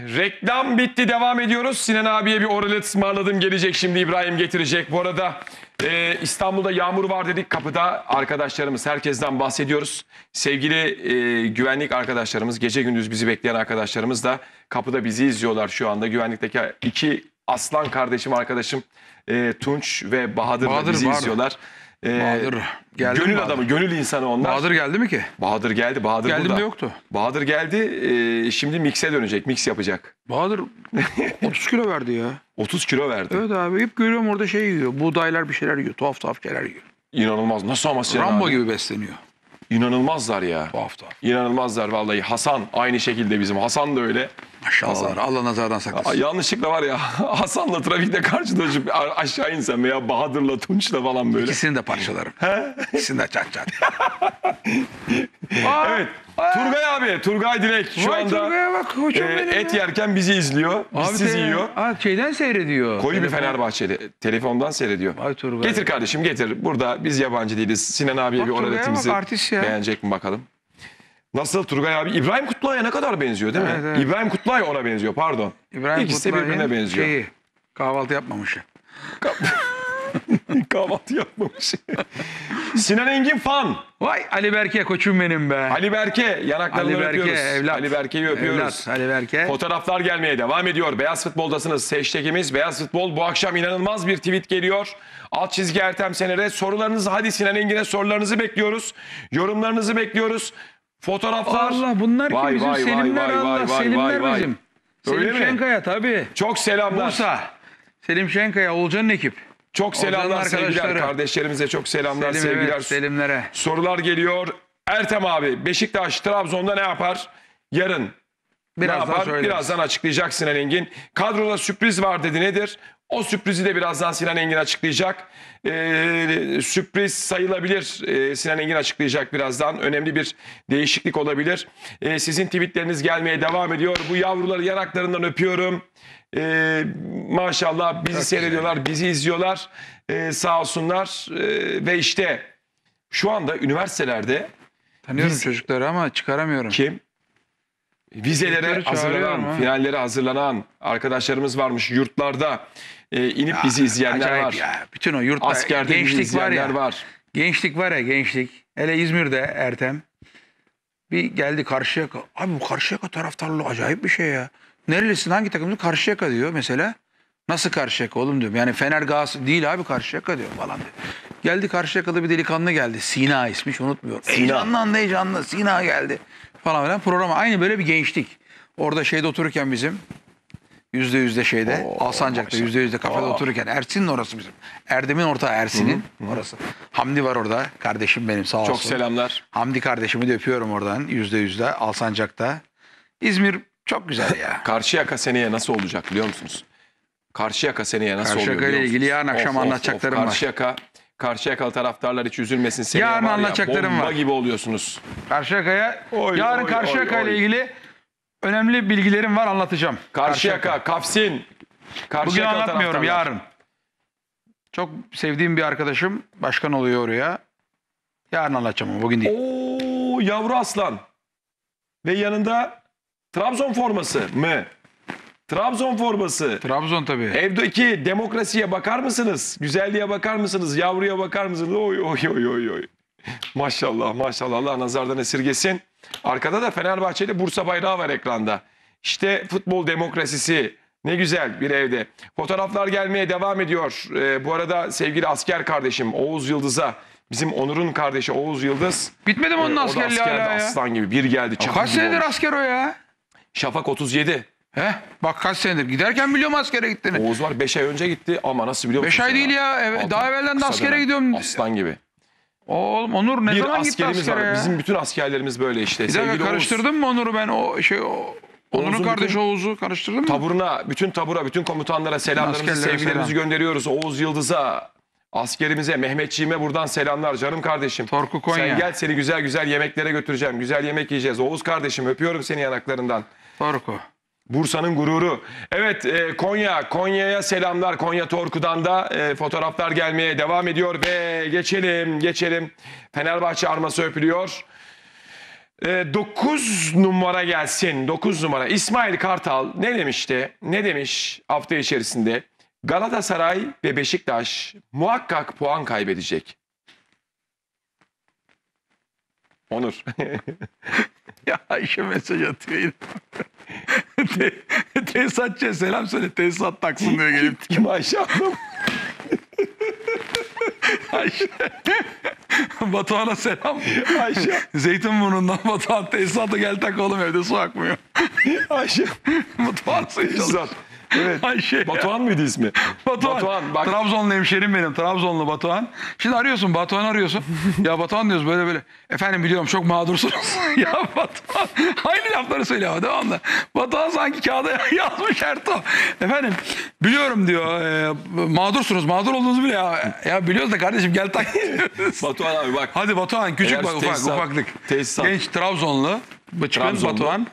Reklam bitti devam ediyoruz. Sinan abiye bir oralet ısmarladım gelecek şimdi İbrahim getirecek. Bu arada e, İstanbul'da yağmur var dedik kapıda arkadaşlarımız herkesten bahsediyoruz. Sevgili e, güvenlik arkadaşlarımız gece gündüz bizi bekleyen arkadaşlarımız da kapıda bizi izliyorlar şu anda. Güvenlikteki iki aslan kardeşim arkadaşım e, Tunç ve Bahadır, Bahadır bizi Bahadır. izliyorlar. E, Bahadır. Geldi gönül Bahadır? adamı, gönül insanı onlar. Bahadır geldi mi ki? Bahadır geldi, Bahadır Geldim burada. de yoktu. Bahadır geldi, e, şimdi mikse dönecek, mix yapacak. Bahadır 30 kilo verdi ya. 30 kilo verdi. Evet abi hep görüyorum orada şey yiyor. Buğdaylar bir şeyler yiyor. Tuhaf tuhaf şeyler yiyor. İnanılmaz. Nasıl ama Sinan Rambo abi? gibi besleniyor. İnanılmazlar ya. Tuhaf tuhaf. İnanılmazlar vallahi. Hasan aynı şekilde bizim. Hasan da öyle. Maşallah. Allah, Allah nazardan saklasın. Yanlışlıkla var ya Hasan'la trafikte karşılaşıp aşağı insem veya Bahadır'la Tunç'la falan böyle. İkisini de parçalarım. He? İkisini de çat çat. evet. Turgay abi, Turgay Dilek şu Vay anda bak, e, et yerken bizi izliyor, biz abi sizi de, yiyor. Aa, şeyden seyrediyor. Koyu Telefon. bir Fenerbahçeli, telefondan seyrediyor. Vay Turgay. Getir kardeşim getir, burada biz yabancı değiliz. Sinan abiye bak, bir oraletimizi beğenecek mi bakalım. Nasıl Turgay abi? İbrahim Kutluay'a ne kadar benziyor değil mi? Evet, İbrahim Kutluay ona benziyor pardon. İbrahim İkisi de birbirine benziyor. Şeyi, kahvaltı yapmamış. kahvaltı yapmamış. Sinan Engin fan. Vay Ali Berke koçum benim be. Ali Berke yanaklarını Ali Berke, öpüyoruz. Evlat. Ali Berke'yi öpüyoruz. Evlat, Ali Berke. Fotoğraflar gelmeye devam ediyor. Beyaz Futbol'dasınız. Hashtag'imiz Beyaz Futbol. Bu akşam inanılmaz bir tweet geliyor. Alt çizgi Ertem Sener'e sorularınızı hadi Sinan Engin'e sorularınızı bekliyoruz. Yorumlarınızı bekliyoruz. Fotoğraflar. Allah bunlar vay, ki bizim vay, Selimler vay, Allah. Vay, Selimler vay, bizim. Öyle Selim Şenkaya tabii. Çok selamlar. Bursa. Selim Şenkaya, Olcan'ın ekip. Çok selamlar sevgiler kardeşlerimize çok selamlar Selim, sevgiler. Evet, Selimlere. Sorular geliyor. Ertem abi Beşiktaş Trabzon'da ne yapar? Yarın Birazdan ne Birazdan açıklayacaksın Engin. Kadroda sürpriz var dedi nedir? O sürprizi de birazdan Sinan Engin açıklayacak. Ee, sürpriz sayılabilir. Ee, Sinan Engin açıklayacak birazdan. Önemli bir değişiklik olabilir. Ee, sizin tweetleriniz gelmeye devam ediyor. Bu yavruları yanaklarından öpüyorum. Ee, maşallah bizi Çok seyrediyorlar, güzel. bizi izliyorlar. Ee, sağ olsunlar. Ee, ve işte şu anda üniversitelerde... Tanıyorum biz... çocukları ama çıkaramıyorum. Kim? Vizelere hazırlanan, finallere hazırlanan arkadaşlarımız varmış yurtlarda e, inip ya, bizi izleyenler var. Ya. Bütün o yurtta Askerde gençlik var ya. Var. Gençlik var ya gençlik. Hele İzmir'de Ertem. Bir geldi Karşıyaka. Abi bu Karşıyaka taraftarlığı acayip bir şey ya. Nerelisin hangi takımın? Karşıyaka diyor mesela. Nasıl Karşıyaka oğlum diyorum. Yani Fener Galatasaray değil abi Karşıyaka diyor falan diyor. Geldi Karşıyaka'da bir delikanlı geldi. Sina ismiş unutmuyorum. Sina. Heyecanlandı heyecanlı. Sina geldi falan filan. Programa aynı böyle bir gençlik. Orada şeyde otururken bizim Yüzde yüzde şeyde Oo, Alsancak'ta yüzde yüzde kafede Oo. otururken Ersin'in orası bizim. Erdem'in ortağı Ersin'in orası. Hamdi var orada kardeşim benim sağ olsun. Çok selamlar. Hamdi kardeşimi de öpüyorum oradan yüzde yüzde Alsancak'ta. İzmir çok güzel ya. Karşıyaka seneye nasıl olacak biliyor musunuz? Karşıyaka seneye nasıl Karşıyaka oluyor biliyor ile musunuz? ilgili yarın akşam anlatacaklarım var. Karşıyaka, Karşıyakalı taraftarlar hiç üzülmesin. Seneye Yarın var ya, anlatacaklarım bomba var. gibi oluyorsunuz. Karşıyaka'ya Oy, yarın oy, oy, Karşıyaka ile oy. ilgili önemli bilgilerim var anlatacağım. Karşıyaka, Karşıyaka. Kafsin. Bugün anlatmıyorum yarın. Çok sevdiğim bir arkadaşım başkan oluyor oraya. Yarın anlatacağım ama bugün değil. Oo yavru aslan. Ve yanında Trabzon forması mı? Trabzon forması. Trabzon tabii. Evdeki demokrasiye bakar mısınız? Güzelliğe bakar mısınız? Yavruya bakar mısınız? Oy oy oy oy oy. Maşallah maşallah Allah nazardan esirgesin. Arkada da Fenerbahçe'de Bursa bayrağı var ekranda. İşte futbol demokrasisi ne güzel bir evde. Fotoğraflar gelmeye devam ediyor. Ee, bu arada sevgili asker kardeşim Oğuz Yıldız'a bizim Onur'un kardeşi Oğuz Yıldız. Bitmedi mi onun ee, askerliği askerdi hala ya? aslan gibi bir geldi. O kaç gibi senedir olmuş. asker o ya? Şafak 37. Heh, bak kaç senedir. Giderken biliyorum askere gittiğini. Oğuz var 5 ay önce gitti ama nasıl biliyor musun? 5 ay sen değil ya. Evet, daha evvelden de askere dönem. gidiyorum. Aslan gibi. Oğlum Onur ne bir zaman gitti askerimiz askere var. Bizim bütün askerlerimiz böyle işte. Bir dakika Sevgili karıştırdım mı Onur'u ben o şey o, Onur'un Oğuz'un kardeşi Oğuz'u karıştırdım mı? taburuna, bütün tabura, bütün komutanlara selamlarımızı, Askerlere sevgilerimizi gönderiyoruz. Oğuz Yıldız'a, askerimize, Mehmetçiğime buradan selamlar canım kardeşim. Torku Konya. Sen gel seni güzel güzel yemeklere götüreceğim. Güzel yemek yiyeceğiz. Oğuz kardeşim öpüyorum seni yanaklarından. Torku. Bursa'nın gururu. Evet e, Konya, Konya'ya selamlar. Konya Torku'dan da e, fotoğraflar gelmeye devam ediyor. Ve geçelim, geçelim. Fenerbahçe arması öpülüyor. E, numara gelsin. 9 numara. İsmail Kartal ne demişti? Ne demiş hafta içerisinde? Galatasaray ve Beşiktaş muhakkak puan kaybedecek. Onur. ya Ayşe mesaj atıyor. Te selam söyle. Tesat taksın diyor gelip. Kim Ayşe Hanım? Ayşe. Batuhan'a selam. Ayşe. Zeytin Zeytinburnu'ndan Batuhan tesisata gel tak oğlum evde su akmıyor. Ayşe. Mutfağa su Tesisat. Evet. Ayşe Batuhan mıydı ismi? Batuhan. Batuhan bak. Trabzonlu hemşerim benim. Trabzonlu Batuhan. Şimdi arıyorsun Batuhan arıyorsun. ya Batuhan diyoruz böyle böyle. Efendim biliyorum çok mağdursunuz. ya Batuhan. Aynı lafları söylüyor ama devamlı. Batuhan sanki kağıda yazmış Erto. Efendim biliyorum diyor. E, mağdursunuz. Mağdur olduğunuzu bile ya. Ya biliyoruz da kardeşim gel tak. Batuhan abi bak. Hadi Batuhan küçük bak ufak tesisat, ufaklık. Tesisat. Genç Trabzonlu. Bıçkın Trabzonlu. Batuhan.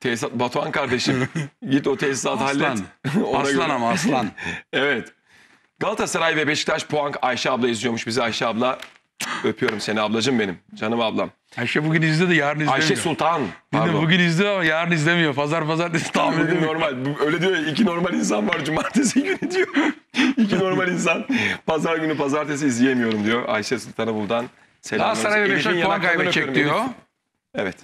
Tesisat, Batuhan kardeşim git o tesisatı hallet. Ona aslan göre. ama aslan. evet. Galatasaray ve Beşiktaş puan Ayşe abla izliyormuş bizi Ayşe abla. Öpüyorum seni ablacım benim. Canım ablam. Ayşe bugün izledi yarın izlemiyor. Ayşe Sultan. Pardon. bugün izliyor ama yarın izlemiyor. Pazar pazartesi tamam ediyor. normal. Öyle diyor ya iki normal insan var cumartesi günü diyor. iki normal insan pazar günü pazartesi izleyemiyorum diyor. Ayşe Sultan'a buradan selam. Galatasaray ve Beşiktaş puan kaybedecek diyor. Evet.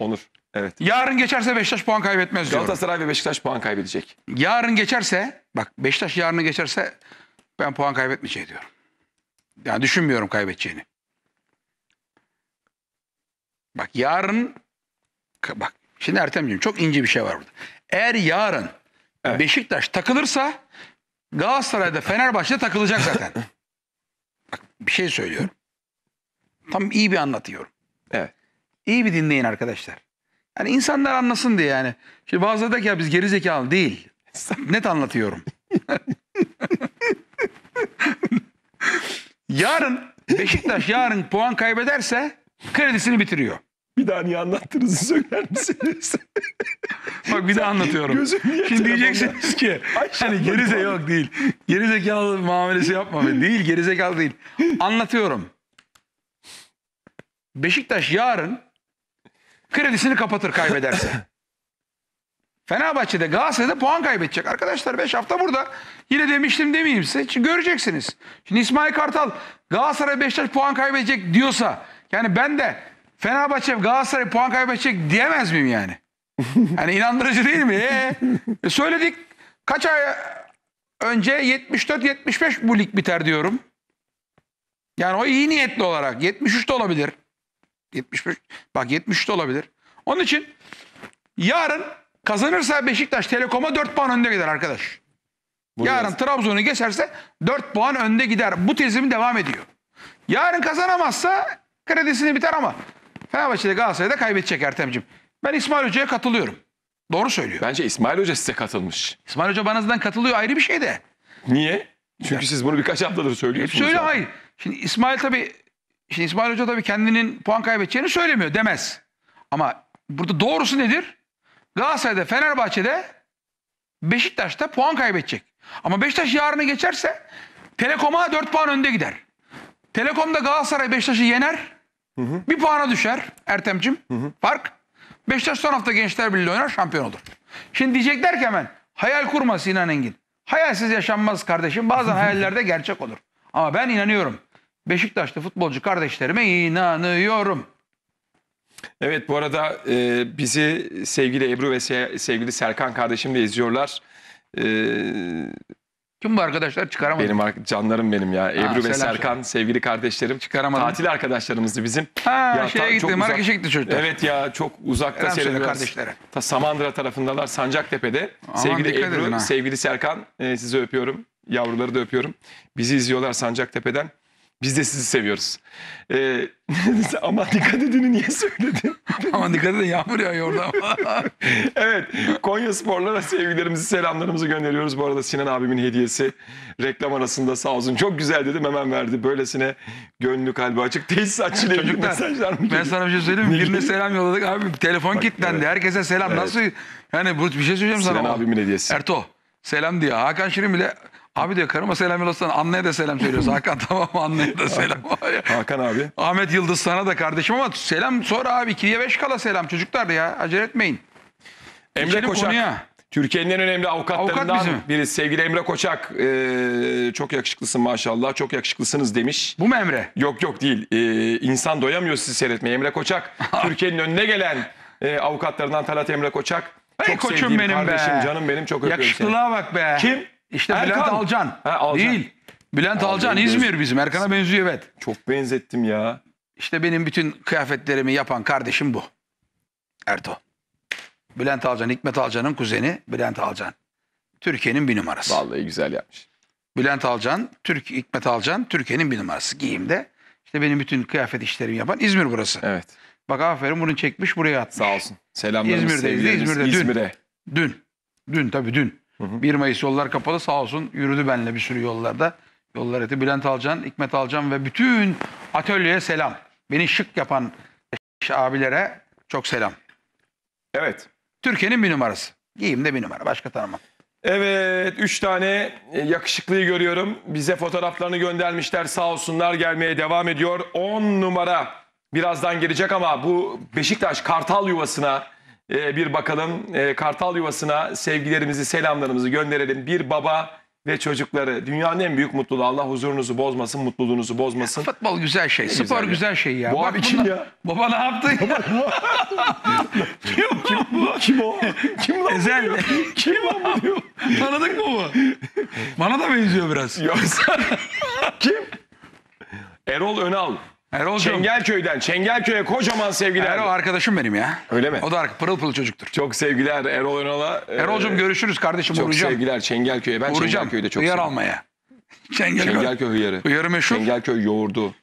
Onur. Evet. Yarın geçerse Beşiktaş puan kaybetmez diyorum. Galatasaray ve Beşiktaş puan kaybedecek. Yarın geçerse bak Beşiktaş yarını geçerse ben puan kaybetmeyeceği diyorum. Yani düşünmüyorum kaybedeceğini. Bak yarın bak şimdi Ertemciğim çok ince bir şey var burada. Eğer yarın evet. Beşiktaş takılırsa Galatasaray'da Fenerbahçe'de takılacak zaten. bak bir şey söylüyorum. Tam iyi bir anlatıyorum. Evet. İyi bir dinleyin arkadaşlar. Yani insanlar anlasın diye yani. Şimdi bazıları da ki ya biz geri zekalı değil. Net anlatıyorum. yarın Beşiktaş yarın puan kaybederse kredisini bitiriyor. Bir daha niye anlattınız söyler misiniz? Bak bir daha anlatıyorum. Şimdi diyeceksiniz ki Ayşe hani geri yok değil. Geri zekalı muamelesi yapma. Değil geri zekalı değil. Anlatıyorum. Beşiktaş yarın Kredisini kapatır kaybederse. Fenerbahçe'de Galatasaray'da puan kaybedecek. Arkadaşlar 5 hafta burada. Yine demiştim demeyeyim size. Şimdi göreceksiniz. Şimdi İsmail Kartal Galatasaray Beşiktaş puan kaybedecek diyorsa yani ben de Fenerbahçe Galatasaray puan kaybedecek diyemez miyim yani? Yani inandırıcı değil mi? Ee, e, söyledik kaç ay önce 74-75 bu lig biter diyorum. Yani o iyi niyetli olarak 73 de olabilir. 75 bak 70 de olabilir. Onun için yarın kazanırsa Beşiktaş Telekom'a 4 puan önde gider arkadaş. Bunu yarın yazın. Trabzon'u geçerse 4 puan önde gider. Bu tezim devam ediyor. Yarın kazanamazsa kredisini biter ama Fenerbahçe'de Galatasaray'da kaybedecek Ertem'cim. Ben İsmail Hoca'ya katılıyorum. Doğru söylüyor. Bence İsmail Hoca size katılmış. İsmail Hoca bana zaten katılıyor ayrı bir şey de. Niye? Çünkü ya. siz bunu birkaç haftadır söylüyorsunuz. Söyle hayır. Şimdi İsmail tabii işte İsmail Hoca tabii kendinin puan kaybedeceğini söylemiyor demez. Ama burada doğrusu nedir? Galatasaray'da, Fenerbahçe'de, Beşiktaş'ta puan kaybedecek. Ama Beşiktaş yarını geçerse Telekom'a 4 puan önde gider. Telekom'da Galatasaray Beşiktaş'ı yener. Hı hı. Bir puana düşer Ertem'cim. Hı hı. Fark. Beşiktaş son hafta Gençler Birliği oynar şampiyon olur. Şimdi diyecekler ki hemen hayal kurma Sinan Engin. Hayalsiz yaşanmaz kardeşim. Bazen hayallerde gerçek olur. Ama ben inanıyorum. Beşiktaşlı futbolcu kardeşlerime inanıyorum. Evet bu arada e, bizi sevgili Ebru ve se sevgili Serkan kardeşim de izliyorlar. E, Tüm bu arkadaşlar çıkaramadım. Benim canlarım benim ya. Ebru ha, ve Serkan söyle. sevgili kardeşlerim. Çıkaramadım. Tatil arkadaşlarımızdı bizim. Ha ya, şeye gitti Marrakeş'e gitti çocuklar. Evet ya çok uzakta seyrediyorlar. kardeşlere. Ta Samandıra tarafındalar Sancaktepe'de. Aman sevgili Ebru, sevgili Serkan e, sizi öpüyorum. Yavruları da öpüyorum. Bizi izliyorlar Sancaktepe'den. Biz de sizi seviyoruz. Ee, ama dikkat edin niye söyledin? ama dikkat edin yağmur yağıyor orada evet Konya Sporlara sevgilerimizi selamlarımızı gönderiyoruz. Bu arada Sinan abimin hediyesi reklam arasında sağ olsun. Çok güzel dedim hemen verdi. Böylesine gönlü kalbi açık tesisatçıyla ilgili mesajlar mı? Ben sana bir şey söyleyeyim mi? Birine selam yolladık abi telefon Bak, kilitlendi. Evet. Herkese selam evet. nasıl? Yani bu bir şey söyleyeceğim Sinan sana. Sinan abimin hediyesi. Erto selam diyor. Hakan Şirin bile Abi diyor karıma selam yollasana. Anneye de selam söylüyorsun Hakan tamam anneye de selam. Hakan abi. Ahmet Yıldız sana da kardeşim ama selam sonra abi. 2'ye 5 kala selam çocuklar da ya. Acele etmeyin. Emre Geçelim Koşak. Konuya. Türkiye'nin en önemli avukatlarından Avukat biri. Sevgili Emre Koçak e, çok yakışıklısın maşallah çok yakışıklısınız demiş. Bu mu Emre? Yok yok değil. E, insan doyamıyor sizi seyretmeye. Emre Koçak Türkiye'nin önüne gelen e, avukatlarından Talat Emre Koçak. Hey, çok koçum sevdiğim benim kardeşim be. canım benim çok öpüyorum Yakışıklılığa seni. bak be. Kim? İşte Erkan. Bülent Alcan. Ha, Alcan. Değil. Bülent Abi, Alcan İzmir bizim. Erkan'a benziyor evet. Çok benzettim ya. İşte benim bütün kıyafetlerimi yapan kardeşim bu. Erto. Bülent Alcan, Hikmet Alcan'ın kuzeni Bülent Alcan. Türkiye'nin bir numarası. Vallahi güzel yapmış. Bülent Alcan, Türk Hikmet Alcan, Türkiye'nin bir numarası giyimde. İşte benim bütün kıyafet işlerimi yapan İzmir burası. Evet. Bak aferin bunu çekmiş buraya atmış. Sağ olsun. Selamlarımız İzmir'de, İzmir'de İzmir'de İzmir'e. Dün. Dün tabii dün. Hı hı. 1 Mayıs yollar kapalı sağ olsun yürüdü benle bir sürü yollarda. Yollar eti Bülent Alcan, Hikmet Alcan ve bütün atölyeye selam. Beni şık yapan abilere çok selam. Evet. Türkiye'nin bir numarası. Giyim de bir numara. Başka tanımam. Evet, üç tane yakışıklıyı görüyorum. Bize fotoğraflarını göndermişler. Sağ olsunlar gelmeye devam ediyor. On numara birazdan gelecek ama bu Beşiktaş Kartal yuvasına ee, bir bakalım. Ee, Kartal yuvasına sevgilerimizi, selamlarımızı gönderelim. Bir baba ve çocukları dünyanın en büyük mutluluğu. Allah huzurunuzu bozmasın, mutluluğunuzu bozmasın. Futbol güzel şey, spor güzel, şey ya. Bu Bak abi kim ya? Baba ne yaptı? kim, bu? Kim o? Kim lan? Ezel. Kim o? bu diyor? Tanıdık mı bu? Bana da benziyor biraz. Yoksa- kim? Erol Önal. Erol'cum. Çengelköy'den. Çengelköy'e kocaman sevgiler. Erol arkadaşım benim ya. Öyle mi? O da pırıl pırıl çocuktur. Çok sevgiler Erol Önal'a. Ee, Erol'cum görüşürüz kardeşim. Çok Uğuracağım. sevgiler Çengelköy'e. Ben Uğuracağım. Çengelköy'de çok Uyar almaya. Çengelköy. Çengelköy hıyarı. Hıyarı meşhur. Çengelköy yoğurdu.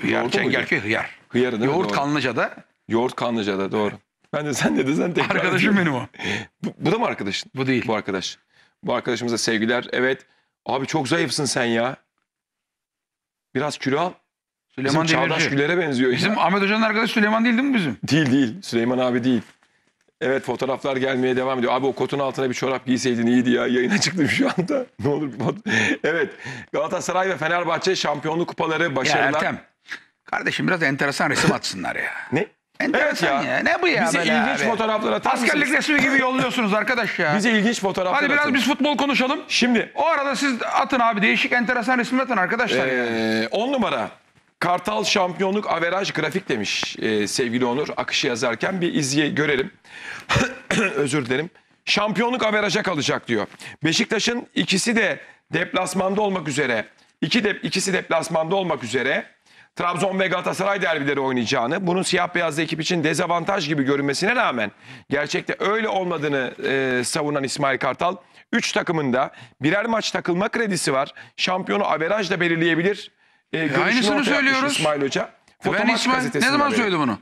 Hıyar, yoğurdu Çengelköy muydu? hıyar. Hıyarı değil Yoğurt mi? Doğru. Kanlıca'da. Yoğurt Kanlıca'da doğru. Ben de sen dedi sen. tekrar. Arkadaşım benim o. Bu, bu da mı arkadaşın? Bu değil. Bu arkadaş. Bu arkadaşımıza sevgiler. Evet. Abi çok zayıfsın sen ya. Biraz kilo al. Süleyman bizim Demirci. Çağdaş Güler'e benziyor. Bizim Ahmet Hoca'nın arkadaşı Süleyman değil değil mi bizim? Değil değil. Süleyman abi değil. Evet fotoğraflar gelmeye devam ediyor. Abi o kotun altına bir çorap giyseydin iyiydi ya. Yayına çıktım şu anda. ne olur. evet Galatasaray ve Fenerbahçe şampiyonluk kupaları başarılar. Ya Ertem. Kardeşim biraz enteresan resim atsınlar ya. ne? Enteresan evet ya. ya. Ne bu ya Bize böyle ilginç abi? fotoğraflar atar Askerlik resmi gibi yolluyorsunuz arkadaş ya. Bize ilginç fotoğraflar Hadi biraz atın. biz futbol konuşalım. Şimdi. O arada siz atın abi değişik enteresan resimler atın arkadaşlar ee, ya. 10 numara. Kartal şampiyonluk averaj grafik demiş e, sevgili Onur. Akışı yazarken bir izleyi görelim. Özür dilerim. Şampiyonluk averaja kalacak diyor. Beşiktaş'ın ikisi de deplasmanda olmak üzere, iki de, ikisi deplasmanda olmak üzere Trabzon ve Galatasaray derbileri oynayacağını, bunun siyah beyazlı ekip için dezavantaj gibi görünmesine rağmen gerçekte öyle olmadığını e, savunan İsmail Kartal, 3 takımında birer maç takılma kredisi var. Şampiyonu averajla belirleyebilir e, e aynısını söylüyoruz. İsmail Hoca. ben İsmail ne zaman söyledi bunu?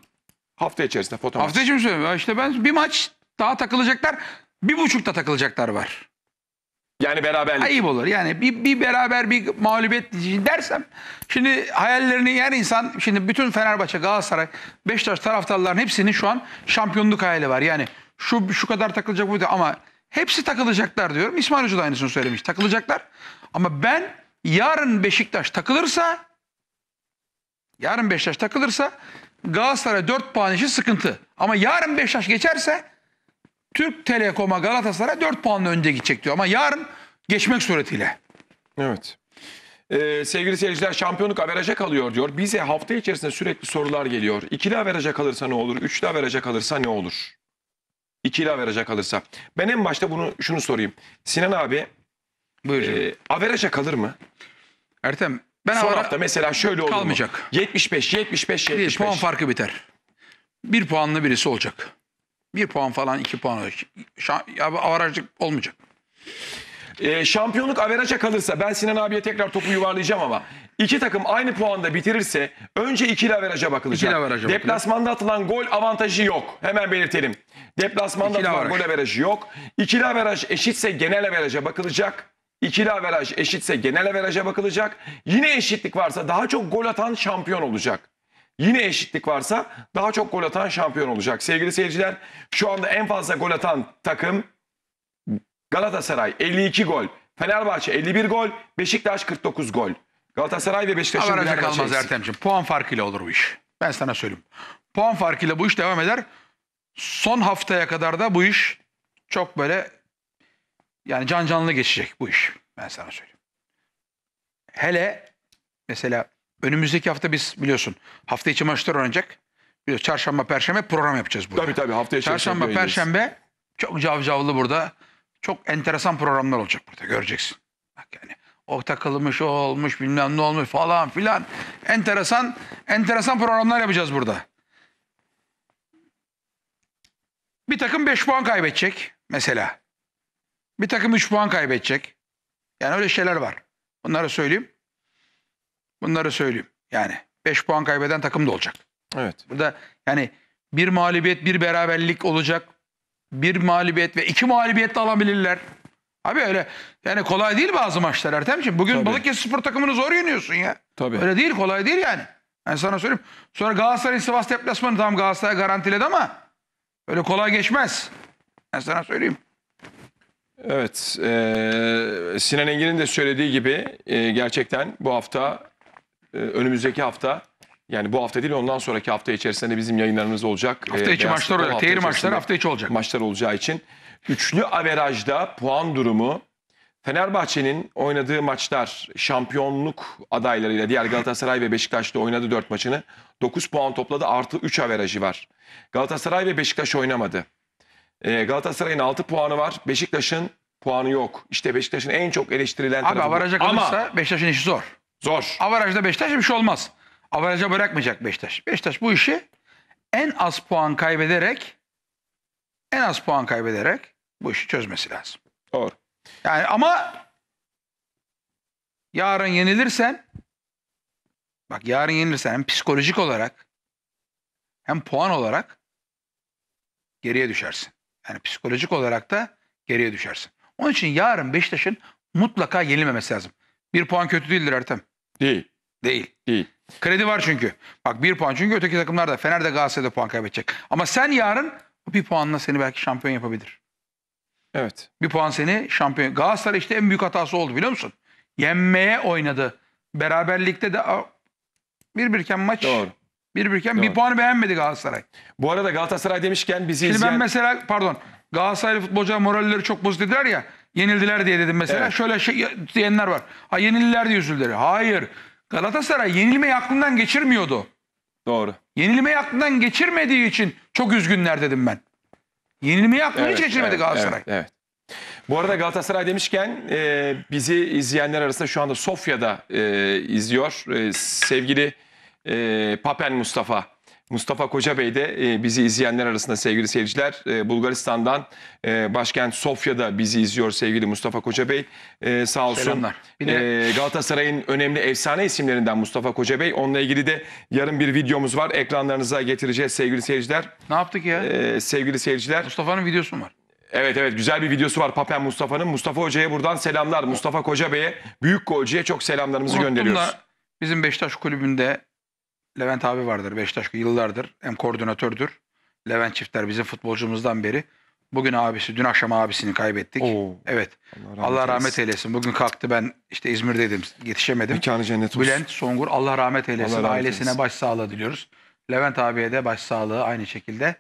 Hafta içerisinde fotomaç. Hafta içi mi İşte ben bir maç daha takılacaklar. Bir buçukta takılacaklar var. Yani beraberlik. Ayıp olur. Yani bir, bir beraber bir mağlubiyet dersem. Şimdi hayallerini yani insan şimdi bütün Fenerbahçe, Galatasaray, Beşiktaş taraftarların hepsinin şu an şampiyonluk hayali var. Yani şu şu kadar takılacak bu ama hepsi takılacaklar diyorum. İsmail Hoca da aynısını söylemiş. Takılacaklar. Ama ben yarın Beşiktaş takılırsa yarın Beşiktaş takılırsa Galatasaray 4 puan işi sıkıntı. Ama yarın Beşiktaş geçerse Türk Telekom'a Galatasaray 4 puanla önde gidecek diyor. Ama yarın geçmek suretiyle. Evet. Ee, sevgili seyirciler şampiyonluk averaja kalıyor diyor. Bize hafta içerisinde sürekli sorular geliyor. İkili averaja kalırsa ne olur? Üçlü averaja kalırsa ne olur? İkili averaja kalırsa. Ben en başta bunu şunu sorayım. Sinan abi Buyurun. E, ee, averaja kalır mı? Ertem ben Son hafta mesela şöyle olur Kalmayacak. mu? 75, 75, 75. bir puan farkı biter. Bir puanlı birisi olacak. Bir puan falan iki puan olacak. Şa avarajlık olmayacak. Ee, şampiyonluk averaja kalırsa ben Sinan abiye tekrar topu yuvarlayacağım ama iki takım aynı puanda bitirirse önce ikili averaja bakılacak. İkili averaja Deplasmanda bakılır. atılan gol avantajı yok. Hemen belirtelim. Deplasmanda ikili atılan averaj. gol averajı yok. İkili averaj eşitse genel averaja bakılacak. İkili averaj eşitse genel averaja bakılacak. Yine eşitlik varsa daha çok gol atan şampiyon olacak. Yine eşitlik varsa daha çok gol atan şampiyon olacak. Sevgili seyirciler şu anda en fazla gol atan takım Galatasaray 52 gol. Fenerbahçe 51 gol. Beşiktaş 49 gol. Galatasaray ve Beşiktaş'ın Averaja kalmaz Ertem'ciğim. Puan farkıyla olur bu iş. Ben sana söyleyeyim. Puan farkıyla bu iş devam eder. Son haftaya kadar da bu iş çok böyle yani can canlı geçecek bu iş. Ben sana söyleyeyim. Hele mesela önümüzdeki hafta biz biliyorsun hafta içi maçlar oynayacak. Biliyorsun, çarşamba, perşembe program yapacağız burada. Tabii tabii hafta haftaya çarşamba, perşembe çok cavcavlı burada. Çok enteresan programlar olacak burada göreceksin. Bak yani o takılmış, o olmuş, bilmem ne olmuş falan filan. Enteresan, enteresan programlar yapacağız burada. Bir takım 5 puan kaybedecek mesela. Bir takım 3 puan kaybedecek. Yani öyle şeyler var. Bunları söyleyeyim. Bunları söyleyeyim. Yani 5 puan kaybeden takım da olacak. Evet. Burada yani bir mağlubiyet, bir beraberlik olacak. Bir mağlubiyet ve iki mağlubiyet de alabilirler. Abi öyle yani kolay değil bazı maçlar Ertemciğim. Bugün Balıkesir spor takımını zor yeniyorsun ya. Tabii. Öyle değil kolay değil yani. Ben yani sana söyleyeyim. Sonra Galatasaray'ın Sivas deplasmanı tam Galatasaray garantiledi ama öyle kolay geçmez. Ben sana söyleyeyim. Evet, e, Sinan Engin'in de söylediği gibi e, gerçekten bu hafta, e, önümüzdeki hafta, yani bu hafta değil ondan sonraki hafta içerisinde bizim yayınlarımız olacak. E, hafta içi Beyaz maçlar olacak, tehir maçlar hafta içi olacak. Maçlar olacağı için üçlü averajda puan durumu, Fenerbahçe'nin oynadığı maçlar şampiyonluk adaylarıyla diğer Galatasaray ve Beşiktaş'ta oynadığı dört maçını 9 puan topladı artı 3 averajı var. Galatasaray ve Beşiktaş oynamadı. Ee, Galatasaray'ın 6 puanı var. Beşiktaş'ın puanı yok. İşte Beşiktaş'ın en çok eleştirilen Abi tarafı. bu. avaraja kalırsa Beşiktaş'ın işi zor. zor. Avarajda Beşiktaş bir şey olmaz. Avaraja bırakmayacak Beşiktaş. Beşiktaş bu işi en az puan kaybederek en az puan kaybederek bu işi çözmesi lazım. Doğru. Yani ama yarın yenilirsen bak yarın yenilirsen hem psikolojik olarak hem puan olarak geriye düşersin. Yani psikolojik olarak da geriye düşersin. Onun için yarın Beşiktaş'ın mutlaka yenilmemesi lazım. Bir puan kötü değildir Ertem. Değil. Değil. Değil. Kredi var çünkü. Bak bir puan çünkü öteki takımlar da Fener'de Galatasaray'da puan kaybedecek. Ama sen yarın bir puanla seni belki şampiyon yapabilir. Evet. Bir puan seni şampiyon. Galatasaray işte en büyük hatası oldu biliyor musun? Yenmeye oynadı. Beraberlikte de bir birken maç Doğru. Bir birken bir puanı beğenmedi Galatasaray. Bu arada Galatasaray demişken bizi Şimdi ben izleyen... mesela pardon Galatasaray futbolcular moralleri çok bozdular ya. Yenildiler diye dedim mesela. Evet. Şöyle şey diyenler var. Ha yenildiler diye üzüldüler. Hayır. Galatasaray yenilmeyi aklından geçirmiyordu. Doğru. Yenilmeyi aklından geçirmediği için çok üzgünler dedim ben. Yenilmeyi aklını Evet, hiç geçirmedi evet, Galatasaray. Evet, evet. Bu arada Galatasaray demişken e, bizi izleyenler arasında şu anda Sofya'da e, izliyor. E, sevgili e, Papen Mustafa. Mustafa Kocabey de e, bizi izleyenler arasında sevgili seyirciler. E, Bulgaristan'dan e, başkent Sofya'da bizi izliyor sevgili Mustafa Kocabey. E, sağ olsun. Selamlar. de... e, Galatasaray'ın önemli efsane isimlerinden Mustafa Kocabey. Onunla ilgili de yarın bir videomuz var. Ekranlarınıza getireceğiz sevgili seyirciler. Ne yaptık ya? E, sevgili seyirciler. Mustafa'nın videosu mu var? Evet evet güzel bir videosu var Papen Mustafa'nın. Mustafa Hoca'ya buradan selamlar. Mustafa Koca Bey'e, Büyük Golcü'ye çok selamlarımızı Unuttum gönderiyoruz. Da bizim Beşiktaş kulübünde Levent abi vardır Beşiktaş yıllardır. Hem koordinatördür. Levent Çiftler bizim futbolcumuzdan beri. Bugün abisi, dün akşam abisini kaybettik. Oo. Evet. Allah rahmet, Allah rahmet eylesin. Bugün kalktı ben işte İzmir'deydim, yetişemedim. Mekanı cennet olsun. Bülent Songur Allah rahmet eylesin. Allah rahmet Ailesine eylesin. başsağlığı diliyoruz. Levent abiye de başsağlığı aynı şekilde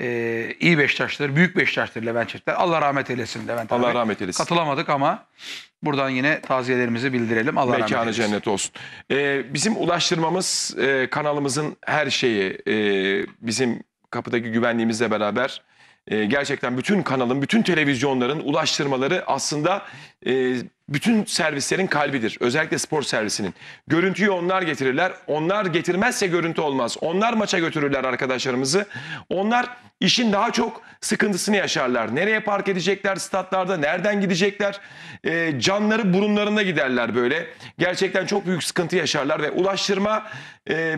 e, iyi Beşiktaşlıdır, büyük Beşiktaşlıdır Levent Çiftler. Allah rahmet eylesin Levent Allah abi. rahmet eylesin. Katılamadık ama buradan yine taziyelerimizi bildirelim. Allah Mekanı rahmet eylesin. cennet olsun. Ee, bizim ulaştırmamız e, kanalımızın her şeyi e, bizim kapıdaki güvenliğimizle beraber e, gerçekten bütün kanalın, bütün televizyonların ulaştırmaları aslında e, bütün servislerin kalbidir. Özellikle spor servisinin. Görüntüyü onlar getirirler. Onlar getirmezse görüntü olmaz. Onlar maça götürürler arkadaşlarımızı. Onlar işin daha çok sıkıntısını yaşarlar. Nereye park edecekler statlarda, nereden gidecekler? E, canları burunlarında giderler böyle. Gerçekten çok büyük sıkıntı yaşarlar ve ulaştırma... E,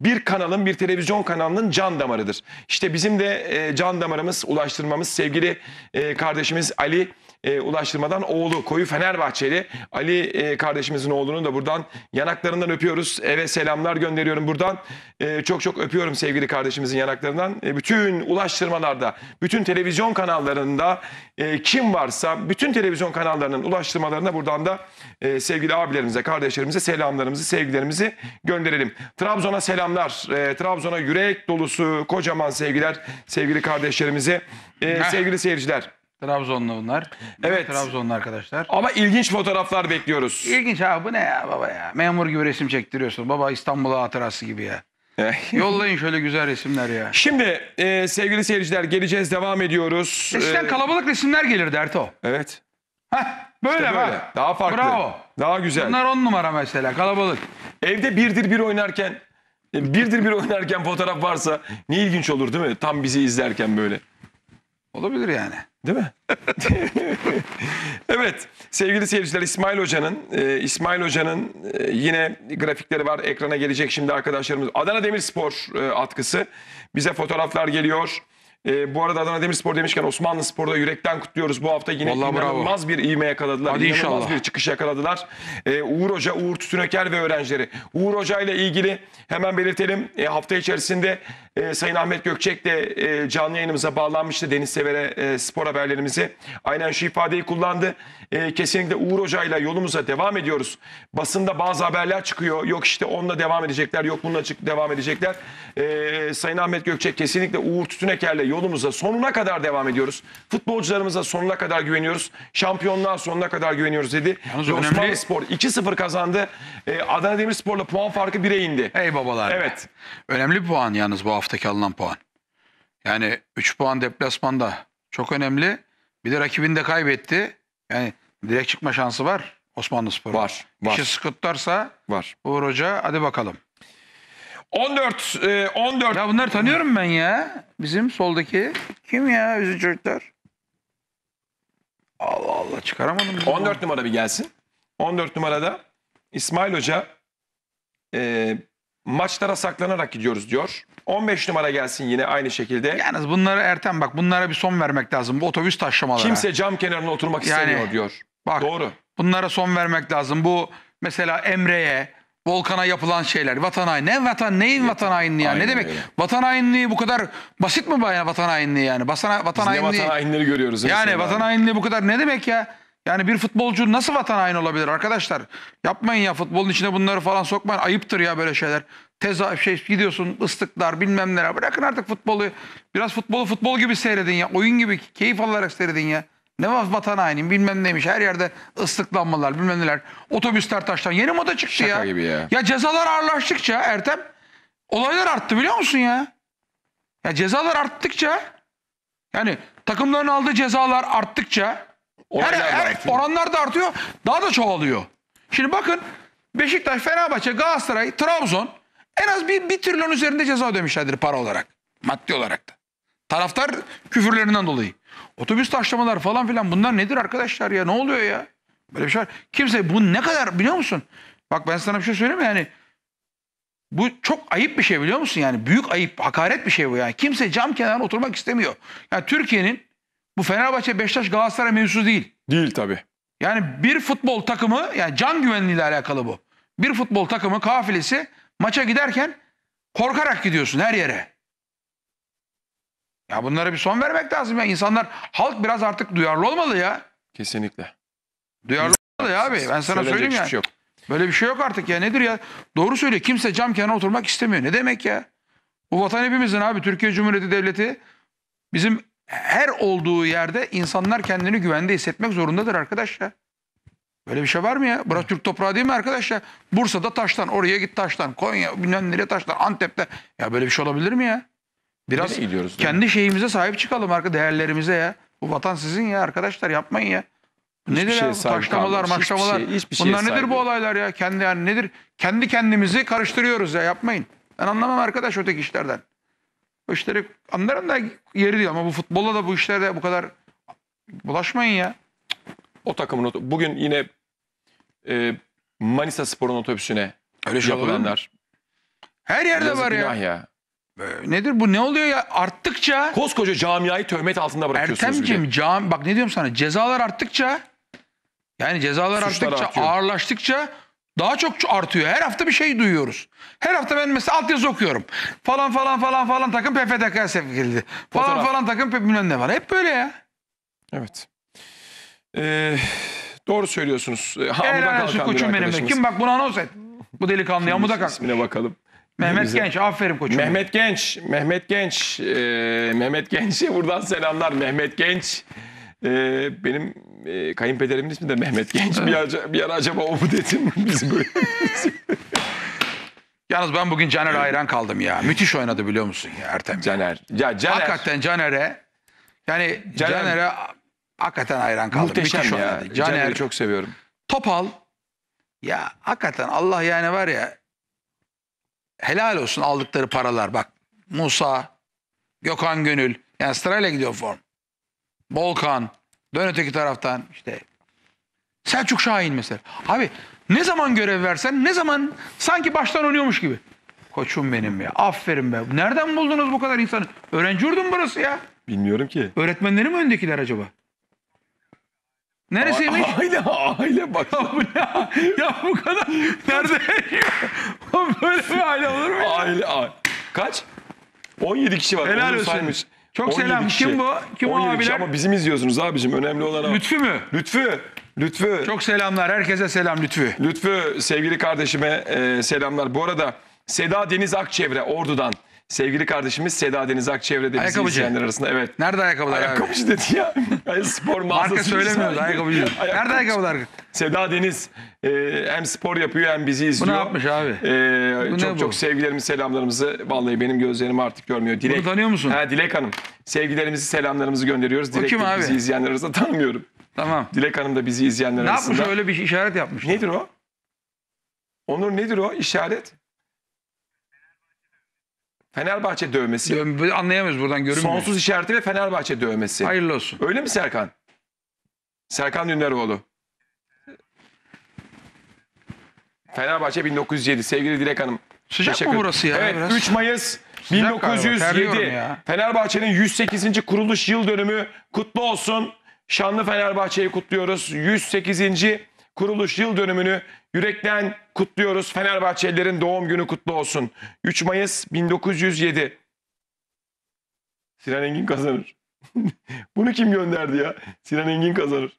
bir kanalın, bir televizyon kanalının can damarıdır. İşte bizim de e, can damarımız, ulaştırmamız sevgili e, kardeşimiz Ali e, ulaştırmadan oğlu koyu Fenerbahçeli Ali e, kardeşimizin oğlunu da buradan yanaklarından öpüyoruz. Eve selamlar gönderiyorum buradan. E, çok çok öpüyorum sevgili kardeşimizin yanaklarından. E, bütün ulaştırmalarda, bütün televizyon kanallarında e, kim varsa bütün televizyon kanallarının ulaştırmalarına buradan da e, sevgili abilerimize, kardeşlerimize selamlarımızı, sevgilerimizi gönderelim. Trabzon'a selamlar. E, Trabzon'a yürek dolusu kocaman sevgiler sevgili kardeşlerimize. E, sevgili seyirciler Trabzonlu bunlar. Evet. Trabzonlu arkadaşlar. Ama ilginç fotoğraflar bekliyoruz. İlginç abi bu ne ya baba ya. Memur gibi resim çektiriyorsun. Baba İstanbul'a hatırası gibi ya. Yollayın şöyle güzel resimler ya. Şimdi e, sevgili seyirciler geleceğiz devam ediyoruz. Eskiden Ee, kalabalık resimler gelirdi Erto. Evet. Heh, böyle İşte böyle. Daha farklı. Bravo. Daha güzel. Bunlar on numara mesela kalabalık. Evde birdir bir oynarken e, birdir bir oynarken fotoğraf varsa ne ilginç olur değil mi? Tam bizi izlerken böyle. Olabilir yani. Değil mi? evet sevgili seyirciler İsmail Hoca'nın e, İsmail Hoca'nın e, yine grafikleri var ekrana gelecek şimdi arkadaşlarımız. Adana Demirspor e, atkısı bize fotoğraflar geliyor. E, bu arada Adana Demirspor demişken Osmanlı Spor'da yürekten kutluyoruz. Bu hafta yine Vallahi inanılmaz bravo. bir ivme yakaladılar. Hadi inanılmaz inşallah. bir çıkış yakaladılar. E, Uğur Hoca, Uğur Tütünöker ve öğrencileri. Uğur Hoca ile ilgili hemen belirtelim. E, hafta içerisinde e, Sayın Ahmet Gökçek de e, canlı yayınımıza bağlanmıştı. Deniz Sever'e e, spor haberlerimizi. Aynen şu ifadeyi kullandı e, kesinlikle Uğur Hoca yolumuza devam ediyoruz. Basında bazı haberler çıkıyor. Yok işte onunla devam edecekler, yok bununla çık devam edecekler. E, Sayın Ahmet Gökçek kesinlikle Uğur Tütüneker'le yolumuza sonuna kadar devam ediyoruz. Futbolcularımıza sonuna kadar güveniyoruz. Şampiyonluğa sonuna kadar güveniyoruz dedi. Yalnız önemli- Osmanlı Spor 2-0 kazandı. E, Adana Demirspor'la puan farkı 1'e indi. Ey babalar. be. Evet. Önemli bir puan yalnız bu haftaki alınan puan. Yani 3 puan deplasmanda çok önemli. Bir de rakibini de kaybetti. Yani direkt çıkma şansı var Osmanlı Spor'un. Var, var. İşi sıkıtlarsa var. Uğur Hoca hadi bakalım. 14 14 e, Ya bunları tanıyorum ben ya. Bizim soldaki kim ya üzü çocuklar? Allah Allah çıkaramadım. 14 numara bir gelsin. 14 numarada İsmail Hoca e, maçlara saklanarak gidiyoruz diyor. 15 numara gelsin yine aynı şekilde. Yalnız bunları Ertem bak bunlara bir son vermek lazım. Bu otobüs taşlamaları. Kimse cam kenarına oturmak Yani- istemiyor diyor. Bak, Doğru. Bunlara son vermek lazım. Bu mesela Emre'ye, Volkan'a yapılan şeyler. Vatan haini. Ne vatan? Neyin vatan hainliği yani? ne demek? Öyle. Vatan hainliği bu kadar basit mi bayan vatan hainliği yani? Basana, vatan Biz hainliği. ne vatan hainleri görüyoruz. Yani vatan abi. hainliği bu kadar ne demek ya? Yani bir futbolcu nasıl vatan haini olabilir arkadaşlar? Yapmayın ya futbolun içine bunları falan sokmayın. Ayıptır ya böyle şeyler. Teza şey gidiyorsun ıslıklar bilmem neler. Bırakın artık futbolu. Biraz futbolu futbol gibi seyredin ya. Oyun gibi keyif alarak seyredin ya. Ne vatan haini bilmem neymiş her yerde ıslıklanmalar bilmem neler. Otobüsler taştan yeni moda çıktı Şaka ya. gibi ya. Ya cezalar ağırlaştıkça Ertem olaylar arttı biliyor musun ya? Ya cezalar arttıkça yani takımların aldığı cezalar arttıkça her, her oranlar da artıyor daha da çoğalıyor. Şimdi bakın Beşiktaş, Fenerbahçe, Galatasaray, Trabzon en az bir, bir trilyon üzerinde ceza ödemişlerdir para olarak. Maddi olarak da. Taraftar küfürlerinden dolayı. Otobüs taşlamalar falan filan bunlar nedir arkadaşlar ya ne oluyor ya? Böyle bir şey Kimse bu ne kadar biliyor musun? Bak ben sana bir şey söyleyeyim mi? yani bu çok ayıp bir şey biliyor musun? Yani büyük ayıp, hakaret bir şey bu yani. Kimse cam kenarına oturmak istemiyor. Yani Türkiye'nin bu Fenerbahçe, Beşiktaş, Galatasaray mevzusu değil. Değil tabii. Yani bir futbol takımı yani can güvenliğiyle alakalı bu. Bir futbol takımı kafilesi maça giderken korkarak gidiyorsun her yere. Ya bunlara bir son vermek lazım ya. İnsanlar, halk biraz artık duyarlı olmalı ya. Kesinlikle. Duyarlı olmalı ya abi. Ben sana söyleyeyim ya. Şey Böyle bir şey yok artık ya. Nedir ya? Doğru söylüyor. Kimse cam kenarına oturmak istemiyor. Ne demek ya? Bu vatan hepimizin abi. Türkiye Cumhuriyeti Devleti bizim her olduğu yerde insanlar kendini güvende hissetmek zorundadır arkadaşlar. Böyle bir şey var mı ya? Burası Türk toprağı değil mi arkadaşlar? Bursa'da taştan, oraya git taştan, Konya bilmem nereye taştan, Antep'te. Ya böyle bir şey olabilir mi ya? Biraz Nereye gidiyoruz? kendi şeyimize sahip çıkalım arka değerlerimize ya. Bu vatan sizin ya arkadaşlar yapmayın ya. Hiçbir Nedir şeye ya bu taşlamalar, maşlamalar Hiçbir Bunlar nedir sahip bu olaylar ya? Kendi yani nedir? Kendi kendimizi karıştırıyoruz ya yapmayın. Ben anlamam arkadaş öteki işlerden. Bu işleri anlarım da yeri değil ama bu futbolla da bu işlerde bu kadar bulaşmayın ya. O takımın bugün yine e, Manisa Spor'un otobüsüne Öyle şey yapılanlar. Her yerde Yazık var ya. ya. Ee, nedir bu ne oluyor ya arttıkça Koskoca camiayı töhmet altında bırakıyorsunuz bir de. Ertemciğim cam bak ne diyorum sana cezalar arttıkça yani cezalar Suçlar arttıkça artıyor. ağırlaştıkça daha çok artıyor. Her hafta bir şey duyuyoruz. Her hafta ben mesela altyazı okuyorum. Falan falan falan falan takım PFDK sevgildi. Falan falan takım bilmem ne var. Hep böyle ya. Evet. Ee, doğru söylüyorsunuz. Ee, Hamuda Helal olsun benim. be. Kim bak buna anons et. Bu delikanlıya amuda kalk. İsmine bakalım. Mehmet bize. Genç aferin koçum. Mehmet Genç, Mehmet Genç, e, Mehmet Genç'e buradan selamlar. Mehmet Genç, e, benim e, kayınpederimin ismi de Mehmet Genç. bir, ara, bir ara acaba o mu dedim bizi böyle. Yalnız ben bugün Caner'e hayran kaldım ya. Müthiş oynadı biliyor musun ya Ertem? Caner. Ya Caner. Hakikaten Caner'e yani Caner'e Caner hakikaten hayran kaldım. Muhteşem Müthiş ya. Oynadı. Caner, Caner'i çok seviyorum. Topal ya hakikaten Allah yani var ya helal olsun aldıkları paralar. Bak Musa, Gökhan Gönül. Yani sırayla gidiyor form. Volkan. Dön öteki taraftan işte. Selçuk Şahin mesela. Abi ne zaman görev versen ne zaman sanki baştan oynuyormuş gibi. Koçum benim ya. Aferin be. Nereden buldunuz bu kadar insanı? Öğrenci yurdum burası ya. Bilmiyorum ki. öğretmenleri mi öndekiler acaba? Neresiymiş? Aile, aile bak. Ya bu, ne? ya bu kadar nerede Böyle bir aile olur mu? Aile, aile. Kaç? 17 kişi var. Helal olsun. saymış. Çok selam. kişi. Kim bu? Kim o 17 kişi ama bizim izliyorsunuz abicim. Önemli olan Lütfü mü? Lütfü. Lütfü. Çok selamlar. Herkese selam Lütfü. Lütfü sevgili kardeşime e, selamlar. Bu arada Seda Deniz Akçevre Ordu'dan. Sevgili kardeşimiz Seda Deniz Akçevre'de bizi Ayakkabıcı. izleyenler arasında. Evet. Nerede ayakkabılar abi? Ayakkabıcı dedi ya. Yani spor mağazası. Marka söylemiyoruz ayakkabıcı. Nerede ayakkabılar? Seda Deniz e, hem spor yapıyor hem bizi Bu ne yapmış abi? Ee, Bu çok ne bu? çok sevgilerimizi, selamlarımızı. Vallahi benim gözlerim artık görmüyor. Dilek. Bunu tanıyor musun? Ha, Dilek Hanım. Sevgilerimizi, selamlarımızı gönderiyoruz. Dilek kim abi? bizi izleyenler arasında tanımıyorum. Tamam. Dilek Hanım da bizi izleyenler Ne arasında. yapmış öyle bir işaret yapmış. Nedir o? Onur nedir o işaret? Fenerbahçe dövmesi. Anlayamıyoruz buradan görünmüyor. Sonsuz işareti ve Fenerbahçe dövmesi. Hayırlı olsun. Öyle mi Serkan? Serkan Dündaroğlu. Fenerbahçe 1907. Sevgili Dilek Hanım. Sıcak mı burası ya? Evet, biraz? 3 Mayıs Sıcak 1907. Fenerbahçe'nin 108. kuruluş yıl dönümü kutlu olsun. Şanlı Fenerbahçe'yi kutluyoruz. 108 kuruluş yıl dönümünü yürekten kutluyoruz. Fenerbahçelilerin doğum günü kutlu olsun. 3 Mayıs 1907. Sinan Engin kazanır. Bunu kim gönderdi ya? Sinan Engin kazanır.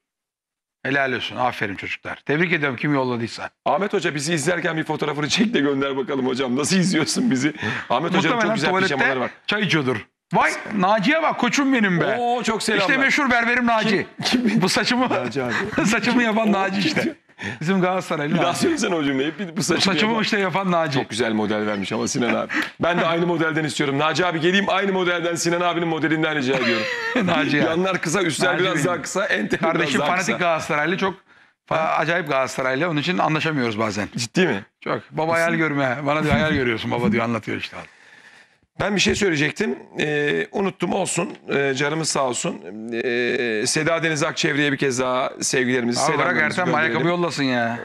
Helal olsun. Aferin çocuklar. Tebrik ediyorum kim yolladıysa. Ahmet Hoca bizi izlerken bir fotoğrafını çek de gönder bakalım hocam. Nasıl izliyorsun bizi? Ahmet Hoca'nın çok güzel pijamaları var. Çay içiyordur. Vay Naci'ye bak koçum benim be. Oo çok selamlar. İşte meşhur berberim Naci. Kim, kim? Bu saçımı Naci abi. saçımı yapan Naci işte. Bizim Galatasaraylı. Bir daha söylesene o cümleyi. Bir, bu saçımı, bu saçımı yapan. işte yapan Naci. Çok güzel model vermiş ama Sinan abi. Ben de aynı modelden istiyorum. Naci abi geleyim aynı modelden Sinan abinin modelinden rica ediyorum. Naci abi. Yanlar kısa, üstler Naci biraz benim. daha kısa, enter Kardeşim biraz daha fanatik kısa. Galatasaraylı çok Ha? Acayip Galatasaraylı. Onun için anlaşamıyoruz bazen. Ciddi mi? Çok. Baba hayal görme. Bana diyor hayal görüyorsun baba diyor anlatıyor işte. Ben bir şey söyleyecektim. Ee, unuttum olsun. Ee, canımız sağ olsun. Ee, Seda Deniz Akçevre'ye bir kez daha sevgilerimizi Abi bırak Ertem ayakkabı yollasın ya.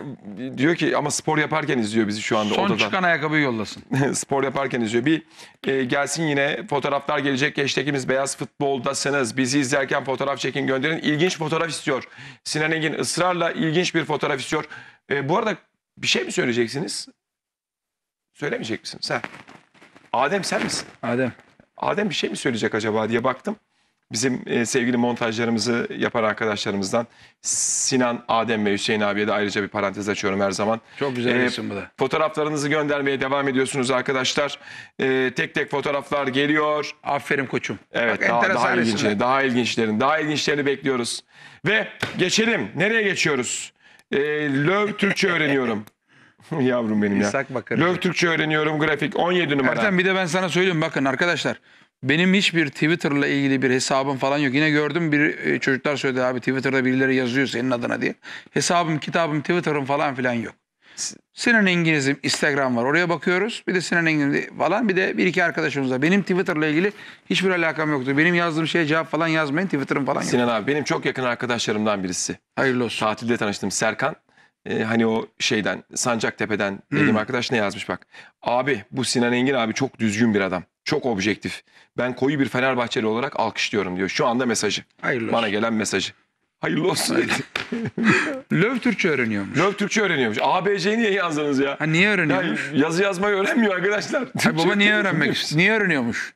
Ee, diyor ki ama spor yaparken izliyor bizi şu anda Son odadan. çıkan ayakkabıyı yollasın. spor yaparken izliyor. Bir e, gelsin yine fotoğraflar gelecek. Hashtagimiz beyaz futboldasınız. Bizi izlerken fotoğraf çekin gönderin. İlginç fotoğraf istiyor. Sinan Engin ısrarla ilginç bir fotoğraf istiyor. E, bu arada bir şey mi söyleyeceksiniz? Söylemeyecek misiniz? sen? Adem sen misin? Adem. Adem bir şey mi söyleyecek acaba diye baktım. Bizim e, sevgili montajlarımızı yapan arkadaşlarımızdan Sinan, Adem ve Hüseyin abiye de ayrıca bir parantez açıyorum her zaman. Çok güzel ee, bu da. Fotoğraflarınızı göndermeye devam ediyorsunuz arkadaşlar. Ee, tek tek fotoğraflar geliyor. Aferin koçum. Evet Bak, daha, daha, ilginçleri, daha ilginçlerin, daha ilginçlerini bekliyoruz. Ve geçelim. Nereye geçiyoruz? Ee, löv Türkçe öğreniyorum. Yavrum benim ya. İshak Bakar'ı. Löv Türkçe öğreniyorum grafik 17 numara. Ertem bir de ben sana söyleyeyim bakın arkadaşlar. Benim hiçbir Twitter'la ilgili bir hesabım falan yok. Yine gördüm bir e, çocuklar söyledi abi Twitter'da birileri yazıyor senin adına diye. Hesabım, kitabım, Twitter'ım falan filan yok. Sinan Engiz'im Instagram var. Oraya bakıyoruz. Bir de Sinan Engiz falan. Bir de bir iki arkadaşımız var. Benim Twitter'la ilgili hiçbir alakam yoktu. Benim yazdığım şeye cevap falan yazmayın. Twitter'ım falan yok. Sinan abi benim çok yakın arkadaşlarımdan birisi. Hayırlı olsun. Tatilde tanıştım Serkan e, hani o şeyden Sancaktepe'den hmm. dediğim arkadaş ne yazmış bak. Abi bu Sinan Engin abi çok düzgün bir adam. Çok objektif. Ben koyu bir Fenerbahçeli olarak alkışlıyorum diyor. Şu anda mesajı. Hayırlı Bana gelen mesajı. Hayırlı olsun. dedi. Löv Türkçe öğreniyormuş. Löv Türkçe öğreniyormuş. ABC'yi niye yazdınız ya? Ha, niye ya yazı yazmayı öğrenmiyor arkadaşlar. Ay baba niye öğrenmek istiyor? Niye öğreniyormuş?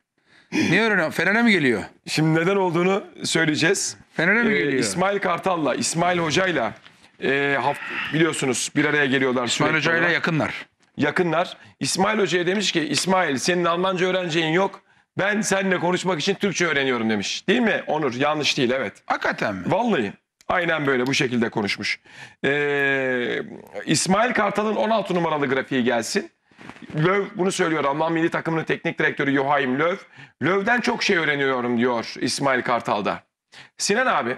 Niye öğreniyor? Fener'e mi geliyor? Şimdi neden olduğunu söyleyeceğiz. Fener'e mi Ee, geliyor? İsmail Kartal'la, İsmail Hoca'yla e, haft biliyorsunuz bir araya geliyorlar sürekli. İsmail Hoca ile yakınlar. Yakınlar. İsmail Hoca'ya demiş ki İsmail senin Almanca öğreneceğin yok. Ben seninle konuşmak için Türkçe öğreniyorum demiş. Değil mi Onur? Yanlış değil evet. Hakikaten mi? Vallahi. Aynen böyle bu şekilde konuşmuş. Ee, İsmail Kartal'ın 16 numaralı grafiği gelsin. Löw bunu söylüyor. Alman milli takımının teknik direktörü Joachim Löw. Löw'den çok şey öğreniyorum diyor İsmail Kartal'da. Sinan abi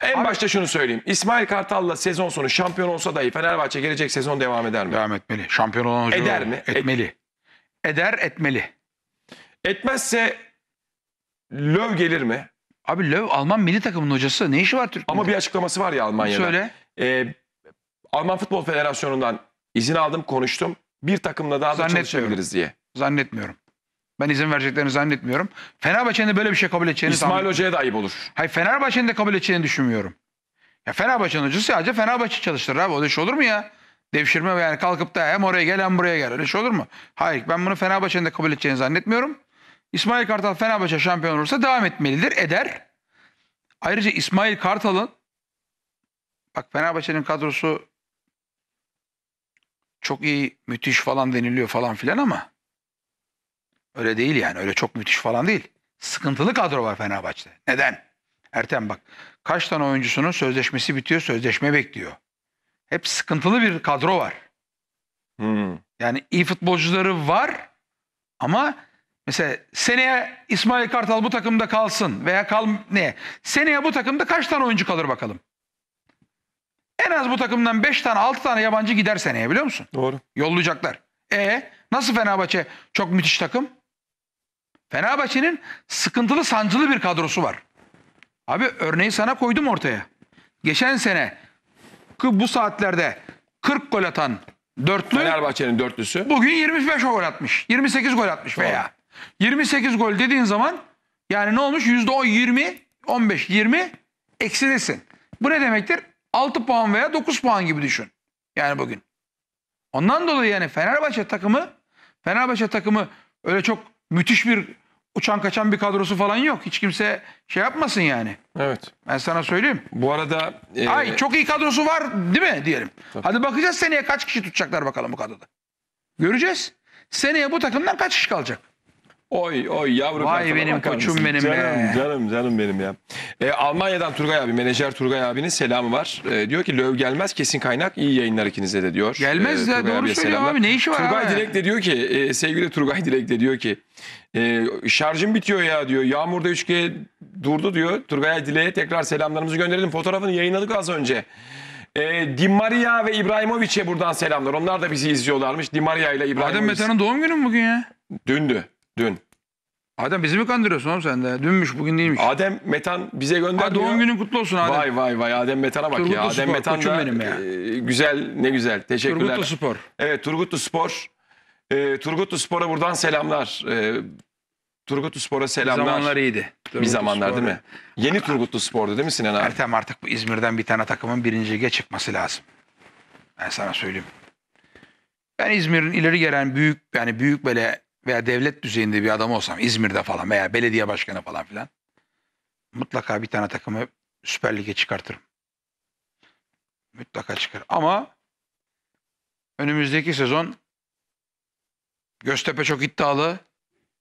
en Abi, başta şunu söyleyeyim. İsmail Kartal'la sezon sonu şampiyon olsa dahi Fenerbahçe gelecek sezon devam eder mi? Devam etmeli. Şampiyon olan hoca Eder mi? Etmeli. Et, Eder etmeli. Etmezse Löw gelir mi? Abi Löw Alman milli takımının hocası. Ne işi var Türkiye'de? Ama bir açıklaması var ya Almanya'da. Söyle. Ee, Alman Futbol Federasyonu'ndan izin aldım, konuştum. Bir takımla daha da çalışabiliriz diye. Zannetmiyorum. Ben izin vereceklerini zannetmiyorum. Fenerbahçe'nin böyle bir şey kabul edeceğini İsmail zannetmiyorum. Hoca'ya da ayıp olur. Hayır Fenerbahçe'nin de kabul edeceğini düşünmüyorum. Ya Fenerbahçe'nin hocası sadece Fenerbahçe çalıştırır abi. O da iş olur mu ya? Devşirme yani kalkıp da hem oraya gel hem buraya gel. Öyle şey olur mu? Hayır ben bunu Fenerbahçe'nin de kabul edeceğini zannetmiyorum. İsmail Kartal Fenerbahçe şampiyon olursa devam etmelidir. Eder. Ayrıca İsmail Kartal'ın bak Fenerbahçe'nin kadrosu çok iyi, müthiş falan deniliyor falan filan ama Öyle değil yani. Öyle çok müthiş falan değil. Sıkıntılı kadro var Fenerbahçe'de. Neden? Ertem bak. Kaç tane oyuncusunun sözleşmesi bitiyor, sözleşme bekliyor. Hep sıkıntılı bir kadro var. Hmm. Yani iyi futbolcuları var ama mesela seneye İsmail Kartal bu takımda kalsın veya kal ne? Seneye bu takımda kaç tane oyuncu kalır bakalım? En az bu takımdan 5 tane 6 tane yabancı gider seneye biliyor musun? Doğru. Yollayacaklar. E nasıl Fenerbahçe çok müthiş takım? Fenerbahçe'nin sıkıntılı sancılı bir kadrosu var. Abi örneği sana koydum ortaya. Geçen sene bu saatlerde 40 gol atan dörtlü. Fenerbahçe'nin dörtlüsü. Bugün 25 gol atmış. 28 gol atmış Doğru. veya. 28 gol dediğin zaman yani ne olmuş? %10 20, 15, 20 eksidesin. Bu ne demektir? 6 puan veya 9 puan gibi düşün. Yani bugün. Ondan dolayı yani Fenerbahçe takımı Fenerbahçe takımı öyle çok müthiş bir uçan kaçan bir kadrosu falan yok. Hiç kimse şey yapmasın yani. Evet. Ben sana söyleyeyim. Bu arada... E... Ay çok iyi kadrosu var değil mi diyelim. Tabii. Hadi bakacağız seneye kaç kişi tutacaklar bakalım bu kadroda. Göreceğiz. Seneye bu takımdan kaç kişi kalacak? Oy oy yavrum. Vay benim koçum benim canım, be. Canım canım benim ya. E, Almanya'dan Turgay abi menajer Turgay abinin selamı var. E, diyor ki Löv gelmez kesin kaynak iyi yayınlar ikinize de diyor. Gelmez e, doğru söylüyor selamlar. abi ne işi var Turgay abi? Dilek de diyor ki e, sevgili Turgay Dilek de diyor ki e, şarjım bitiyor ya diyor. Yağmurda 3G durdu diyor. Turgay Dilek'e tekrar selamlarımızı gönderelim. Fotoğrafını yayınladık az önce. E, Di Maria ve İbrahimovic'e buradan selamlar. Onlar da bizi izliyorlarmış. Di Maria ile İbrahimovic. Adem Metan'ın doğum günü mü bugün ya? Dündü. Dün. Adem bizi mi kandırıyorsun oğlum sen de? Dünmüş bugün değilmiş. Adem Metan bize göndermiyor. doğum günün kutlu olsun Adem. Vay vay vay Adem Metan'a bak Turgutlu ya. Adem Spor, Metan da benim ya. E, güzel ne güzel. Teşekkürler. Turgutlu Spor. Evet Turgutlu Spor. E, Turgutlu Spor'a buradan selamlar. E, Turgutlu Spor'a selamlar. Bir zamanlar iyiydi. Turgutlu bir zamanlar Spor. değil mi? Yeni Turgutlu Spor'du değil mi Sinan abi? Ertem artık bu İzmir'den bir tane takımın birinci lige çıkması lazım. Ben sana söyleyeyim. Ben İzmir'in ileri gelen büyük yani büyük böyle veya devlet düzeyinde bir adam olsam İzmir'de falan veya belediye başkanı falan filan mutlaka bir tane takımı Süper Lig'e çıkartırım. Mutlaka çıkar. Ama önümüzdeki sezon Göztepe çok iddialı.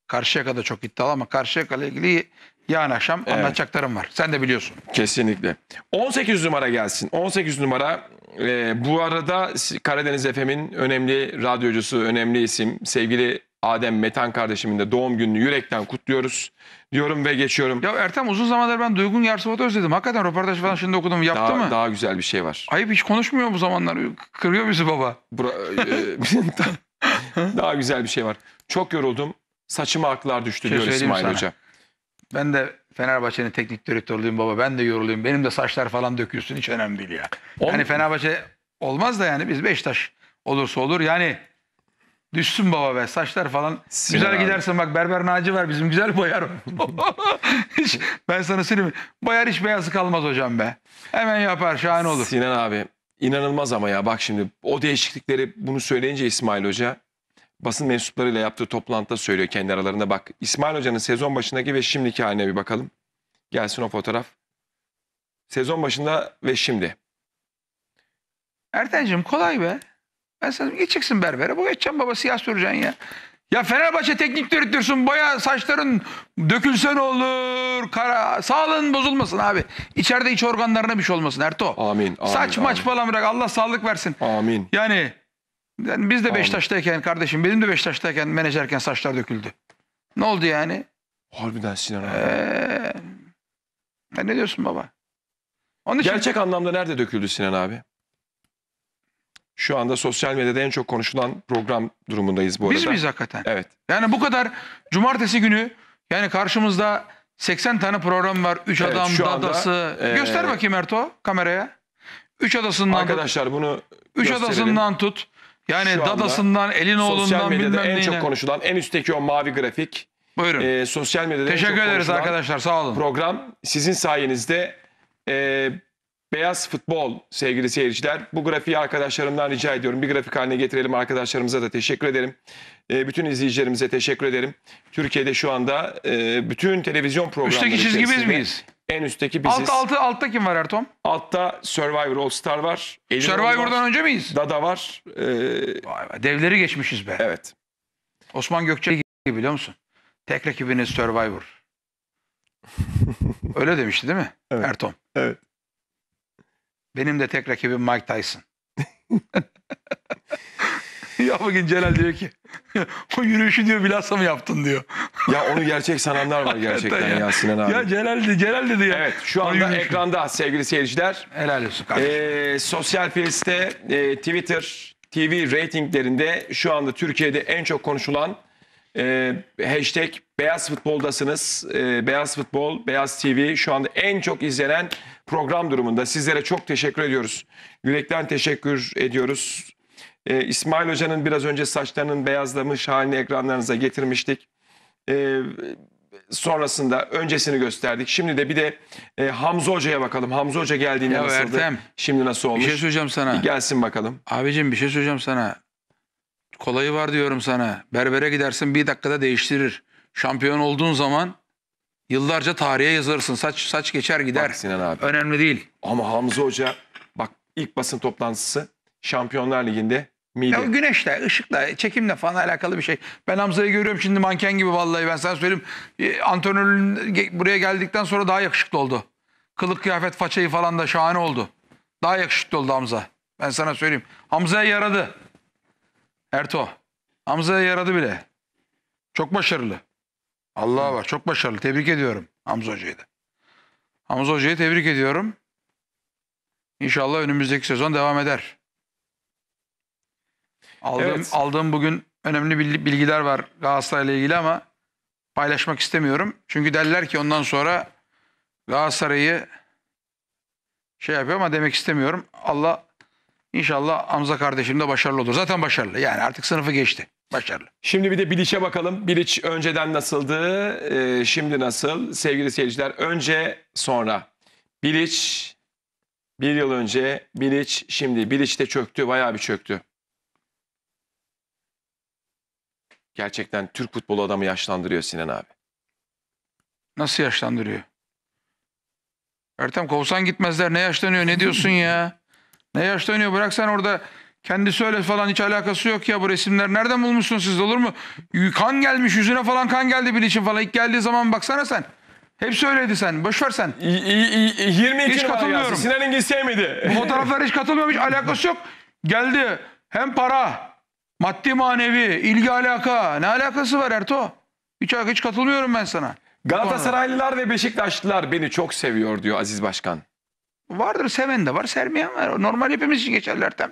Karşıyaka da çok iddialı ama Karşıyaka ile ilgili yarın akşam evet. anlatacaklarım var. Sen de biliyorsun. Kesinlikle. 18 numara gelsin. 18 numara e, bu arada Karadeniz FM'in önemli radyocusu, önemli isim sevgili Adem Metan kardeşimin de doğum gününü yürekten kutluyoruz diyorum ve geçiyorum. Ya Ertem uzun zamandır ben Duygun Yersovat'ı özledim. Hakikaten röportaj falan şimdi okudum. Yaptı daha, mı? Daha güzel bir şey var. Ayıp hiç konuşmuyor bu zamanlar. Kırıyor bizi baba. Bura, e, daha güzel bir şey var. Çok yoruldum. Saçıma aklar düştü şey diyor İsmail sana. Hoca. Ben de Fenerbahçe'nin teknik direktörlüğüm baba. Ben de yoruluyum. Benim de saçlar falan dökülsün hiç önemli değil ya. Yani Fenerbahçe olmaz da yani biz Beşiktaş olursa olur. Yani Düşsün baba be saçlar falan. Sinan güzel abi. gidersen bak berber Naci var bizim güzel boyar. hiç, ben sana söyleyeyim. Boyar hiç beyazı kalmaz hocam be. Hemen yapar şahane olur. Sinan abi inanılmaz ama ya bak şimdi o değişiklikleri bunu söyleyince İsmail Hoca basın mensuplarıyla yaptığı toplantıda söylüyor kendi aralarında. Bak İsmail Hoca'nın sezon başındaki ve şimdiki haline bir bakalım. Gelsin o fotoğraf. Sezon başında ve şimdi. Erten'cim kolay be. Ben sana geçeceksin berbere. Bu geçeceğim baba siyah süreceksin ya. Ya Fenerbahçe teknik direktörsün boya saçların dökülsen olur kara sağlığın bozulmasın abi. İçeride iç organlarına bir şey olmasın Erto. Amin. amin Saç amin. maç falan bırak Allah sağlık versin. Amin. Yani, yani biz de amin. Beşiktaş'tayken kardeşim benim de Beşiktaş'tayken menajerken saçlar döküldü. Ne oldu yani? Harbiden Sinan abi. Ee, ne diyorsun baba? Onun için... Gerçek anlamda nerede döküldü Sinan abi? Şu anda sosyal medyada en çok konuşulan program durumundayız bu arada. Biz arada. miyiz hakikaten? Evet. Yani bu kadar cumartesi günü yani karşımızda 80 tane program var. 3 Evet, adam, şu anda, dadası. E, Göster bakayım Erto kameraya. 3 adasından tut, Arkadaşlar bunu 3 adasından tut. Yani Şu anda dadasından, Sosyal Elinoğlu'ndan medyada en çok konuşulan en üstteki o mavi grafik. Buyurun. e, sosyal medyada en çok ederiz konuşulan arkadaşlar sağ olun. program sizin sayenizde e, Beyaz Futbol sevgili seyirciler. Bu grafiği arkadaşlarımdan rica ediyorum. Bir grafik haline getirelim arkadaşlarımıza da teşekkür ederim. E, ee, bütün izleyicilerimize teşekkür ederim. Türkiye'de şu anda e, bütün televizyon programları Üstteki çizgi biz içerisinde miyiz? En üstteki biziz. Alt, altı, altta kim var Ertom? Altta Survivor All Star var. Elin Survivor'dan var, önce miyiz? Dada var. E, Vay be, devleri geçmişiz be. Evet. Osman Gökçe gibi biliyor musun? Tek rakibiniz Survivor. Öyle demişti değil mi evet. Ertom? Evet. Benim de tek rakibim Mike Tyson. ya bugün Celal diyor ki o yürüyüşü diyor bilhassa mı yaptın diyor. ya onu gerçek sananlar var gerçekten ya. ya Sinan abi. Ya Celal, de, Celal dedi ya. Evet şu anda ekranda sevgili seyirciler. Helal olsun kardeşim. Ee, sosyal Filiz'de e, Twitter TV reytinglerinde şu anda Türkiye'de en çok konuşulan e, hashtag Beyaz Futbol'dasınız. E, Beyaz Futbol, Beyaz TV şu anda en çok izlenen program durumunda. Sizlere çok teşekkür ediyoruz. Yürekten teşekkür ediyoruz. E, İsmail Hoca'nın biraz önce saçlarının beyazlamış halini ekranlarınıza getirmiştik. E, sonrasında öncesini gösterdik. Şimdi de bir de e, Hamza Hoca'ya bakalım. Hamza Hoca geldiğinde ya nasıldı? Ertem, şimdi nasıl olmuş? Bir şey söyleyeceğim sana. Bir gelsin bakalım. Abicim bir şey söyleyeceğim sana. Kolayı var diyorum sana. Berbere gidersin bir dakikada değiştirir. Şampiyon olduğun zaman yıllarca tarihe yazılırsın. Saç saç geçer gider. Bak Sinan abi. Önemli değil. Ama Hamza Hoca bak ilk basın toplantısı Şampiyonlar Ligi'nde miydi? Ya güneşle, ışıkla, çekimle falan alakalı bir şey. Ben Hamza'yı görüyorum şimdi manken gibi vallahi ben sana söyleyeyim. E, antrenörün buraya geldikten sonra daha yakışıklı oldu. Kılık kıyafet façayı falan da şahane oldu. Daha yakışıklı oldu Hamza. Ben sana söyleyeyim. Hamza'ya yaradı. Erto. Hamza'ya yaradı bile. Çok başarılı. Allah'a bak çok başarılı. Tebrik ediyorum Hamza Hoca'yı da. Hamza Hoca'yı tebrik ediyorum. İnşallah önümüzdeki sezon devam eder. Aldığım, evet. aldığım bugün önemli bilgiler var Galatasaray ile ilgili ama paylaşmak istemiyorum. Çünkü derler ki ondan sonra Galatasaray'ı şey yapıyor ama demek istemiyorum. Allah İnşallah Hamza kardeşim de başarılı olur. Zaten başarılı. Yani artık sınıfı geçti. Başarılı. Şimdi bir de Bilic'e bakalım. Bilic önceden nasıldı, e, şimdi nasıl? Sevgili seyirciler önce sonra. Bilic bir yıl önce, Bilic şimdi. Bilic de çöktü, bayağı bir çöktü. Gerçekten Türk futbolu adamı yaşlandırıyor Sinan abi. Nasıl yaşlandırıyor? Ertem kovsan gitmezler. Ne yaşlanıyor ne diyorsun ya? Ne yaşta oynuyor bırak sen orada kendi söyle falan hiç alakası yok ya bu resimler. Nereden bulmuşsun siz olur mu? Kan gelmiş yüzüne falan kan geldi bilişim falan. ilk geldiği zaman baksana sen. Hep söyledi sen. Boş ver sen. İ, 22 hiç katılmıyorum. Ya. Sinan İngiliz sevmedi. Bu fotoğraflar hiç katılmıyorum. Hiç alakası yok. Geldi. Hem para, maddi manevi, ilgi alaka. Ne alakası var Erto? Hiç, hiç katılmıyorum ben sana. Galatasaraylılar ve Beşiktaşlılar beni çok seviyor diyor Aziz Başkan. Vardır seven de var, sermeyen var. Normal hepimiz için geçerler tam.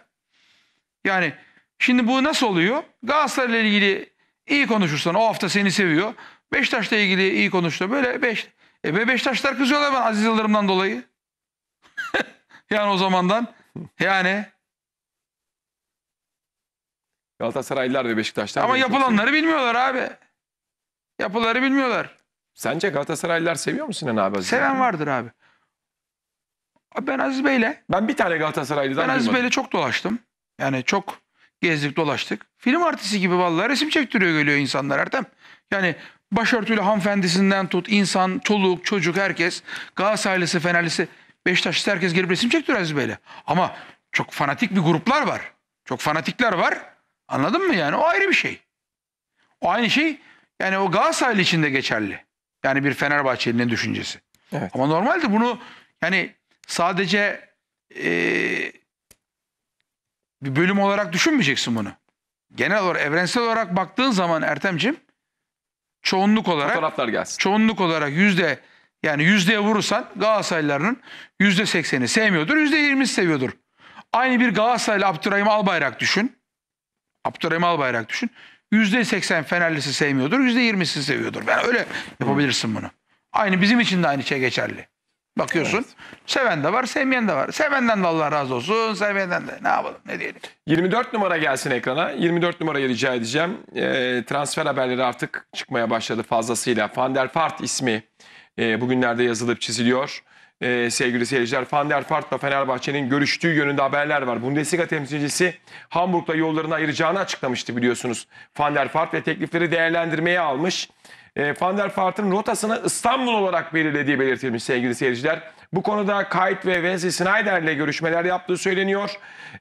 Yani şimdi bu nasıl oluyor? Galatasaray'la ilgili iyi konuşursan o hafta seni seviyor. Beşiktaş'la ilgili iyi konuştu. Böyle beş. E be Beşiktaşlar kızıyorlar ben Aziz Yıldırım'dan dolayı. yani o zamandan. Yani. Galatasaraylılar ve Beşiktaşlar. Ama yapılanları bilmiyorlar abi. Yapıları bilmiyorlar. Sence Galatasaraylılar seviyor musun Sinan abi? Seven abi? vardır abi ben Aziz Bey'le Ben bir tane Galatasaraylı'dan ben Aziz Bey'le çok dolaştım. Yani çok gezdik dolaştık. Film artisti gibi vallahi resim çektiriyor geliyor insanlar Ertem. Yani başörtülü hanımefendisinden tut insan, çoluk, çocuk herkes Galatasaraylısı, Fenerlisi, Beşiktaşlısı herkes gelip resim çektiriyor Aziz Bey'le. Ama çok fanatik bir gruplar var. Çok fanatikler var. Anladın mı yani? O ayrı bir şey. O aynı şey yani o Galatasaraylı için de geçerli. Yani bir Fenerbahçeli'nin düşüncesi. Evet. Ama normalde bunu yani sadece e, bir bölüm olarak düşünmeyeceksin bunu. Genel olarak, evrensel olarak baktığın zaman Ertem'cim çoğunluk olarak Fotoğraflar gelsin. çoğunluk olarak yüzde yani yüzdeye vurursan Galatasaraylıların yüzde sekseni sevmiyordur, yüzde yirmisi seviyordur. Aynı bir Galatasaraylı Abdurrahim Albayrak düşün. Abdurrahim Albayrak düşün. Yüzde seksen Fenerlisi sevmiyordur, yüzde yirmisi seviyordur. Yani öyle yapabilirsin bunu. Aynı bizim için de aynı şey geçerli. Bakıyorsun evet. seven de var, sevmeyen de var. Sevenden de Allah razı olsun, sevmeyenden de ne yapalım, ne diyelim. 24 numara gelsin ekrana. 24 numarayı rica edeceğim. E, transfer haberleri artık çıkmaya başladı fazlasıyla. Van der Vaart ismi e, bugünlerde yazılıp çiziliyor. E, sevgili seyirciler Van der Vaart'la Fenerbahçe'nin görüştüğü yönünde haberler var. Bundesliga temsilcisi Hamburg'la yollarını ayıracağını açıklamıştı biliyorsunuz. Van der Vaart ve teklifleri değerlendirmeye almış e, Van der Vaart'ın rotasını İstanbul olarak belirlediği belirtilmiş sevgili seyirciler. Bu konuda Kayt ve Wesley Snyder ile görüşmeler yaptığı söyleniyor.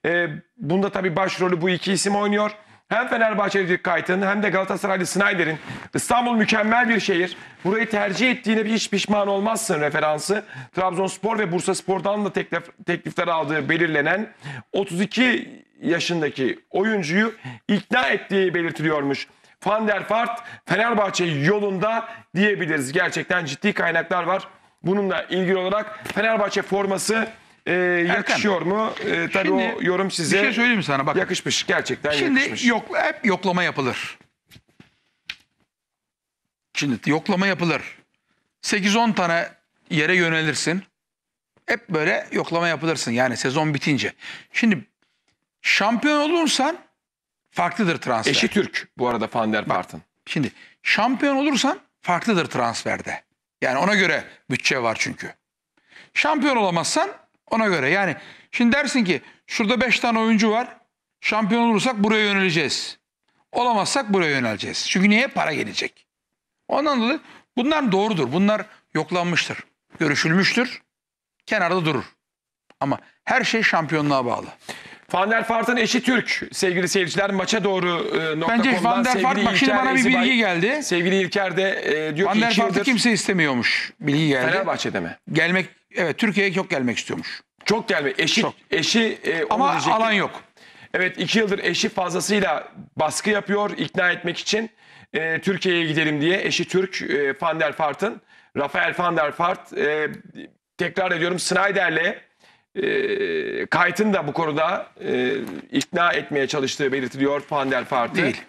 E, bunda tabii başrolü bu iki isim oynuyor. Hem Fenerbahçeli Kayt'ın hem de Galatasaraylı Snyder'in İstanbul mükemmel bir şehir. Burayı tercih ettiğine hiç pişman olmazsın referansı. Trabzonspor ve Bursaspor'dan da teklif, teklifler aldığı belirlenen 32 yaşındaki oyuncuyu ikna ettiği belirtiliyormuş. Van der Vaart Fenerbahçe yolunda diyebiliriz. Gerçekten ciddi kaynaklar var. Bununla ilgili olarak Fenerbahçe forması e, yakışıyor mu? E, tabii şimdi, o yorum size bir şey söyleyeyim sana bak. Yakışmış gerçekten şimdi yakışmış. Şimdi yok, hep yoklama yapılır. Şimdi yoklama yapılır. 8-10 tane yere yönelirsin. Hep böyle yoklama yapılırsın yani sezon bitince. Şimdi şampiyon olursan farklıdır transfer. Eşi Türk bu arada Van der Part'ın. Şimdi şampiyon olursan farklıdır transferde. Yani ona göre bütçe var çünkü. Şampiyon olamazsan ona göre. Yani şimdi dersin ki şurada 5 tane oyuncu var. Şampiyon olursak buraya yöneleceğiz. Olamazsak buraya yöneleceğiz. Çünkü niye? Para gelecek. Ondan dolayı bunlar doğrudur. Bunlar yoklanmıştır. Görüşülmüştür. Kenarda durur. Ama her şey şampiyonluğa bağlı. Van der Vaart'ın eşi Türk sevgili seyirciler maça doğru e, nokta Bence Van der Vaart bak bana bir bilgi geldi. Sevgili İlker de e, diyor Van ki der Vaart'ı kimse istemiyormuş bilgi geldi. Fenerbahçe'de mi? Gelmek evet Türkiye'ye çok gelmek istiyormuş. Çok gelme eşi çok. eşi e, ama diyecektim. alan yok. Evet iki yıldır eşi fazlasıyla baskı yapıyor ikna etmek için e, Türkiye'ye gidelim diye eşi Türk e, Van der Vaart'ın Rafael Van der Vaart e, tekrar ediyorum Snyder'le e, Kayt'ın da bu konuda e, ikna etmeye çalıştığı belirtiliyor Pander Parti. Değil.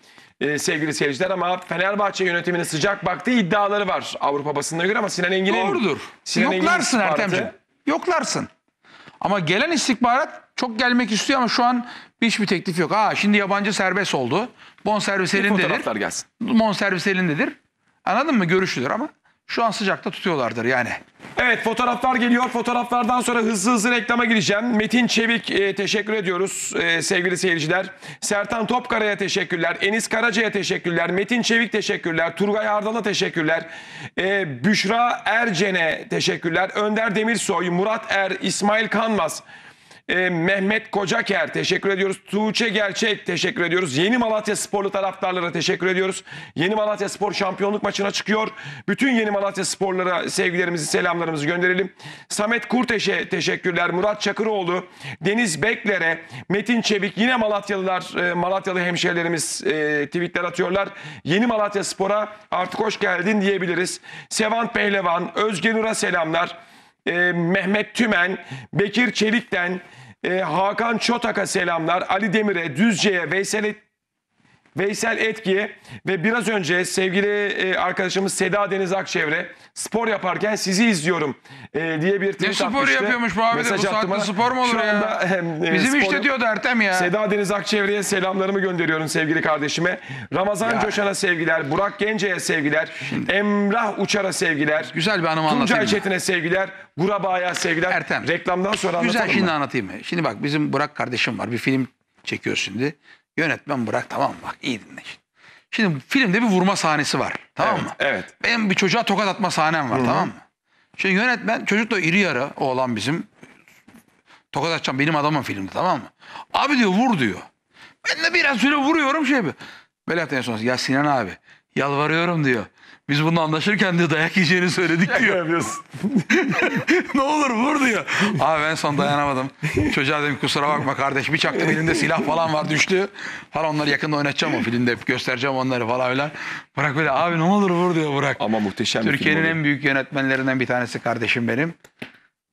E, sevgili seyirciler ama Fenerbahçe yönetimine sıcak baktığı iddiaları var Avrupa basınına göre ama Sinan Engin'in... Doğrudur. Sinan Yoklarsın Engin'in Ertem'ciğim. Yoklarsın. Ama gelen istihbarat çok gelmek istiyor ama şu an hiçbir teklif yok. Aa şimdi yabancı serbest oldu. Bon servis elindedir. Bon servis elindedir. Anladın mı? Görüşülür ama şu an sıcakta tutuyorlardır yani. Evet fotoğraflar geliyor. Fotoğraflardan sonra hızlı hızlı reklama gireceğim. Metin Çevik e, teşekkür ediyoruz e, sevgili seyirciler. Sertan Topkara'ya teşekkürler. Enis Karaca'ya teşekkürler. Metin Çevik teşekkürler. Turgay Ardal'a teşekkürler. E, Büşra Ercen'e teşekkürler. Önder Demirsoy, Murat Er, İsmail Kanmaz. E, Mehmet Kocaker teşekkür ediyoruz. Tuğçe Gerçek teşekkür ediyoruz. Yeni Malatya Sporlu taraftarlara teşekkür ediyoruz. Yeni Malatya Spor şampiyonluk maçına çıkıyor. Bütün Yeni Malatya Sporlara sevgilerimizi, selamlarımızı gönderelim. Samet Kurteş'e teşekkürler. Murat Çakıroğlu, Deniz Bekler'e, Metin Çevik yine Malatyalılar, e, Malatyalı hemşehrilerimiz e, tweetler atıyorlar. Yeni Malatya Spor'a artık hoş geldin diyebiliriz. Sevant Pehlevan, Özgenur'a selamlar. E, Mehmet Tümen, Bekir Çelik'ten, ee, Hakan Çotak'a selamlar. Ali Demir'e, Düzce'ye, Veysel'e Veysel Etkiye ve biraz önce sevgili e, arkadaşımız Seda Deniz Akçevre spor yaparken sizi izliyorum e, diye bir tweet Ne spor atmıştı. yapıyormuş bu abi Mesaj de bu saatte spor mu olur Şu ya? E, bizim sporu... işte diyor Ertem ya. Seda Deniz Akçevre'ye selamlarımı gönderiyorum sevgili kardeşime. Ramazan ya. Coşan'a sevgiler, Burak Gence'ye sevgiler, Şimdi. Emrah Uçar'a sevgiler. Güzel bir anımı anlatayım. Tuncay Çetin'e sevgiler, Guraba'ya sevgiler. Ertem. Reklamdan sonra Güzel şimdi anlatayım. Şimdi bak bizim Burak kardeşim var. Bir film çekiyor şimdi. Yönetmen bırak tamam bak iyi dinle şimdi. Şimdi filmde bir vurma sahnesi var. Tamam evet, mı? Evet. Benim bir çocuğa tokat atma sahnem var Hı-hı. tamam mı? Şimdi yönetmen çocuk da iri yarı oğlan bizim. Tokat atacağım benim adamım filmde tamam mı? Abi diyor vur diyor. Ben de biraz süre vuruyorum şey bir. Belat en son ya Sinan abi yalvarıyorum diyor. Biz bunu anlaşırken diyor dayak yiyeceğini söyledik diyor. ne olur vur diyor. Abi ben son dayanamadım. Çocuğa dedim kusura bakma kardeş bir çaktım elinde silah falan var düştü. Falan onları yakında oynatacağım o filmde hep göstereceğim onları falan öyle. Bırak böyle abi ne olur vur diyor Bırak. Ama muhteşem Türkiye'nin en büyük yönetmenlerinden bir tanesi kardeşim benim.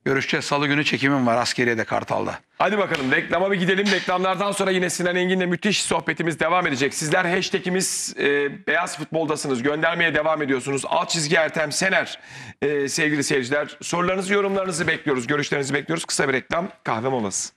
Görüşeceğiz. Salı günü çekimim var de Kartal'da. Hadi bakalım reklama bir gidelim. Reklamlardan sonra yine Sinan Engin'le müthiş sohbetimiz devam edecek. Sizler hashtagimiz e, beyaz futboldasınız. Göndermeye devam ediyorsunuz. Alt çizgi Ertem Sener e, sevgili seyirciler. Sorularınızı yorumlarınızı bekliyoruz. Görüşlerinizi bekliyoruz. Kısa bir reklam kahve molası.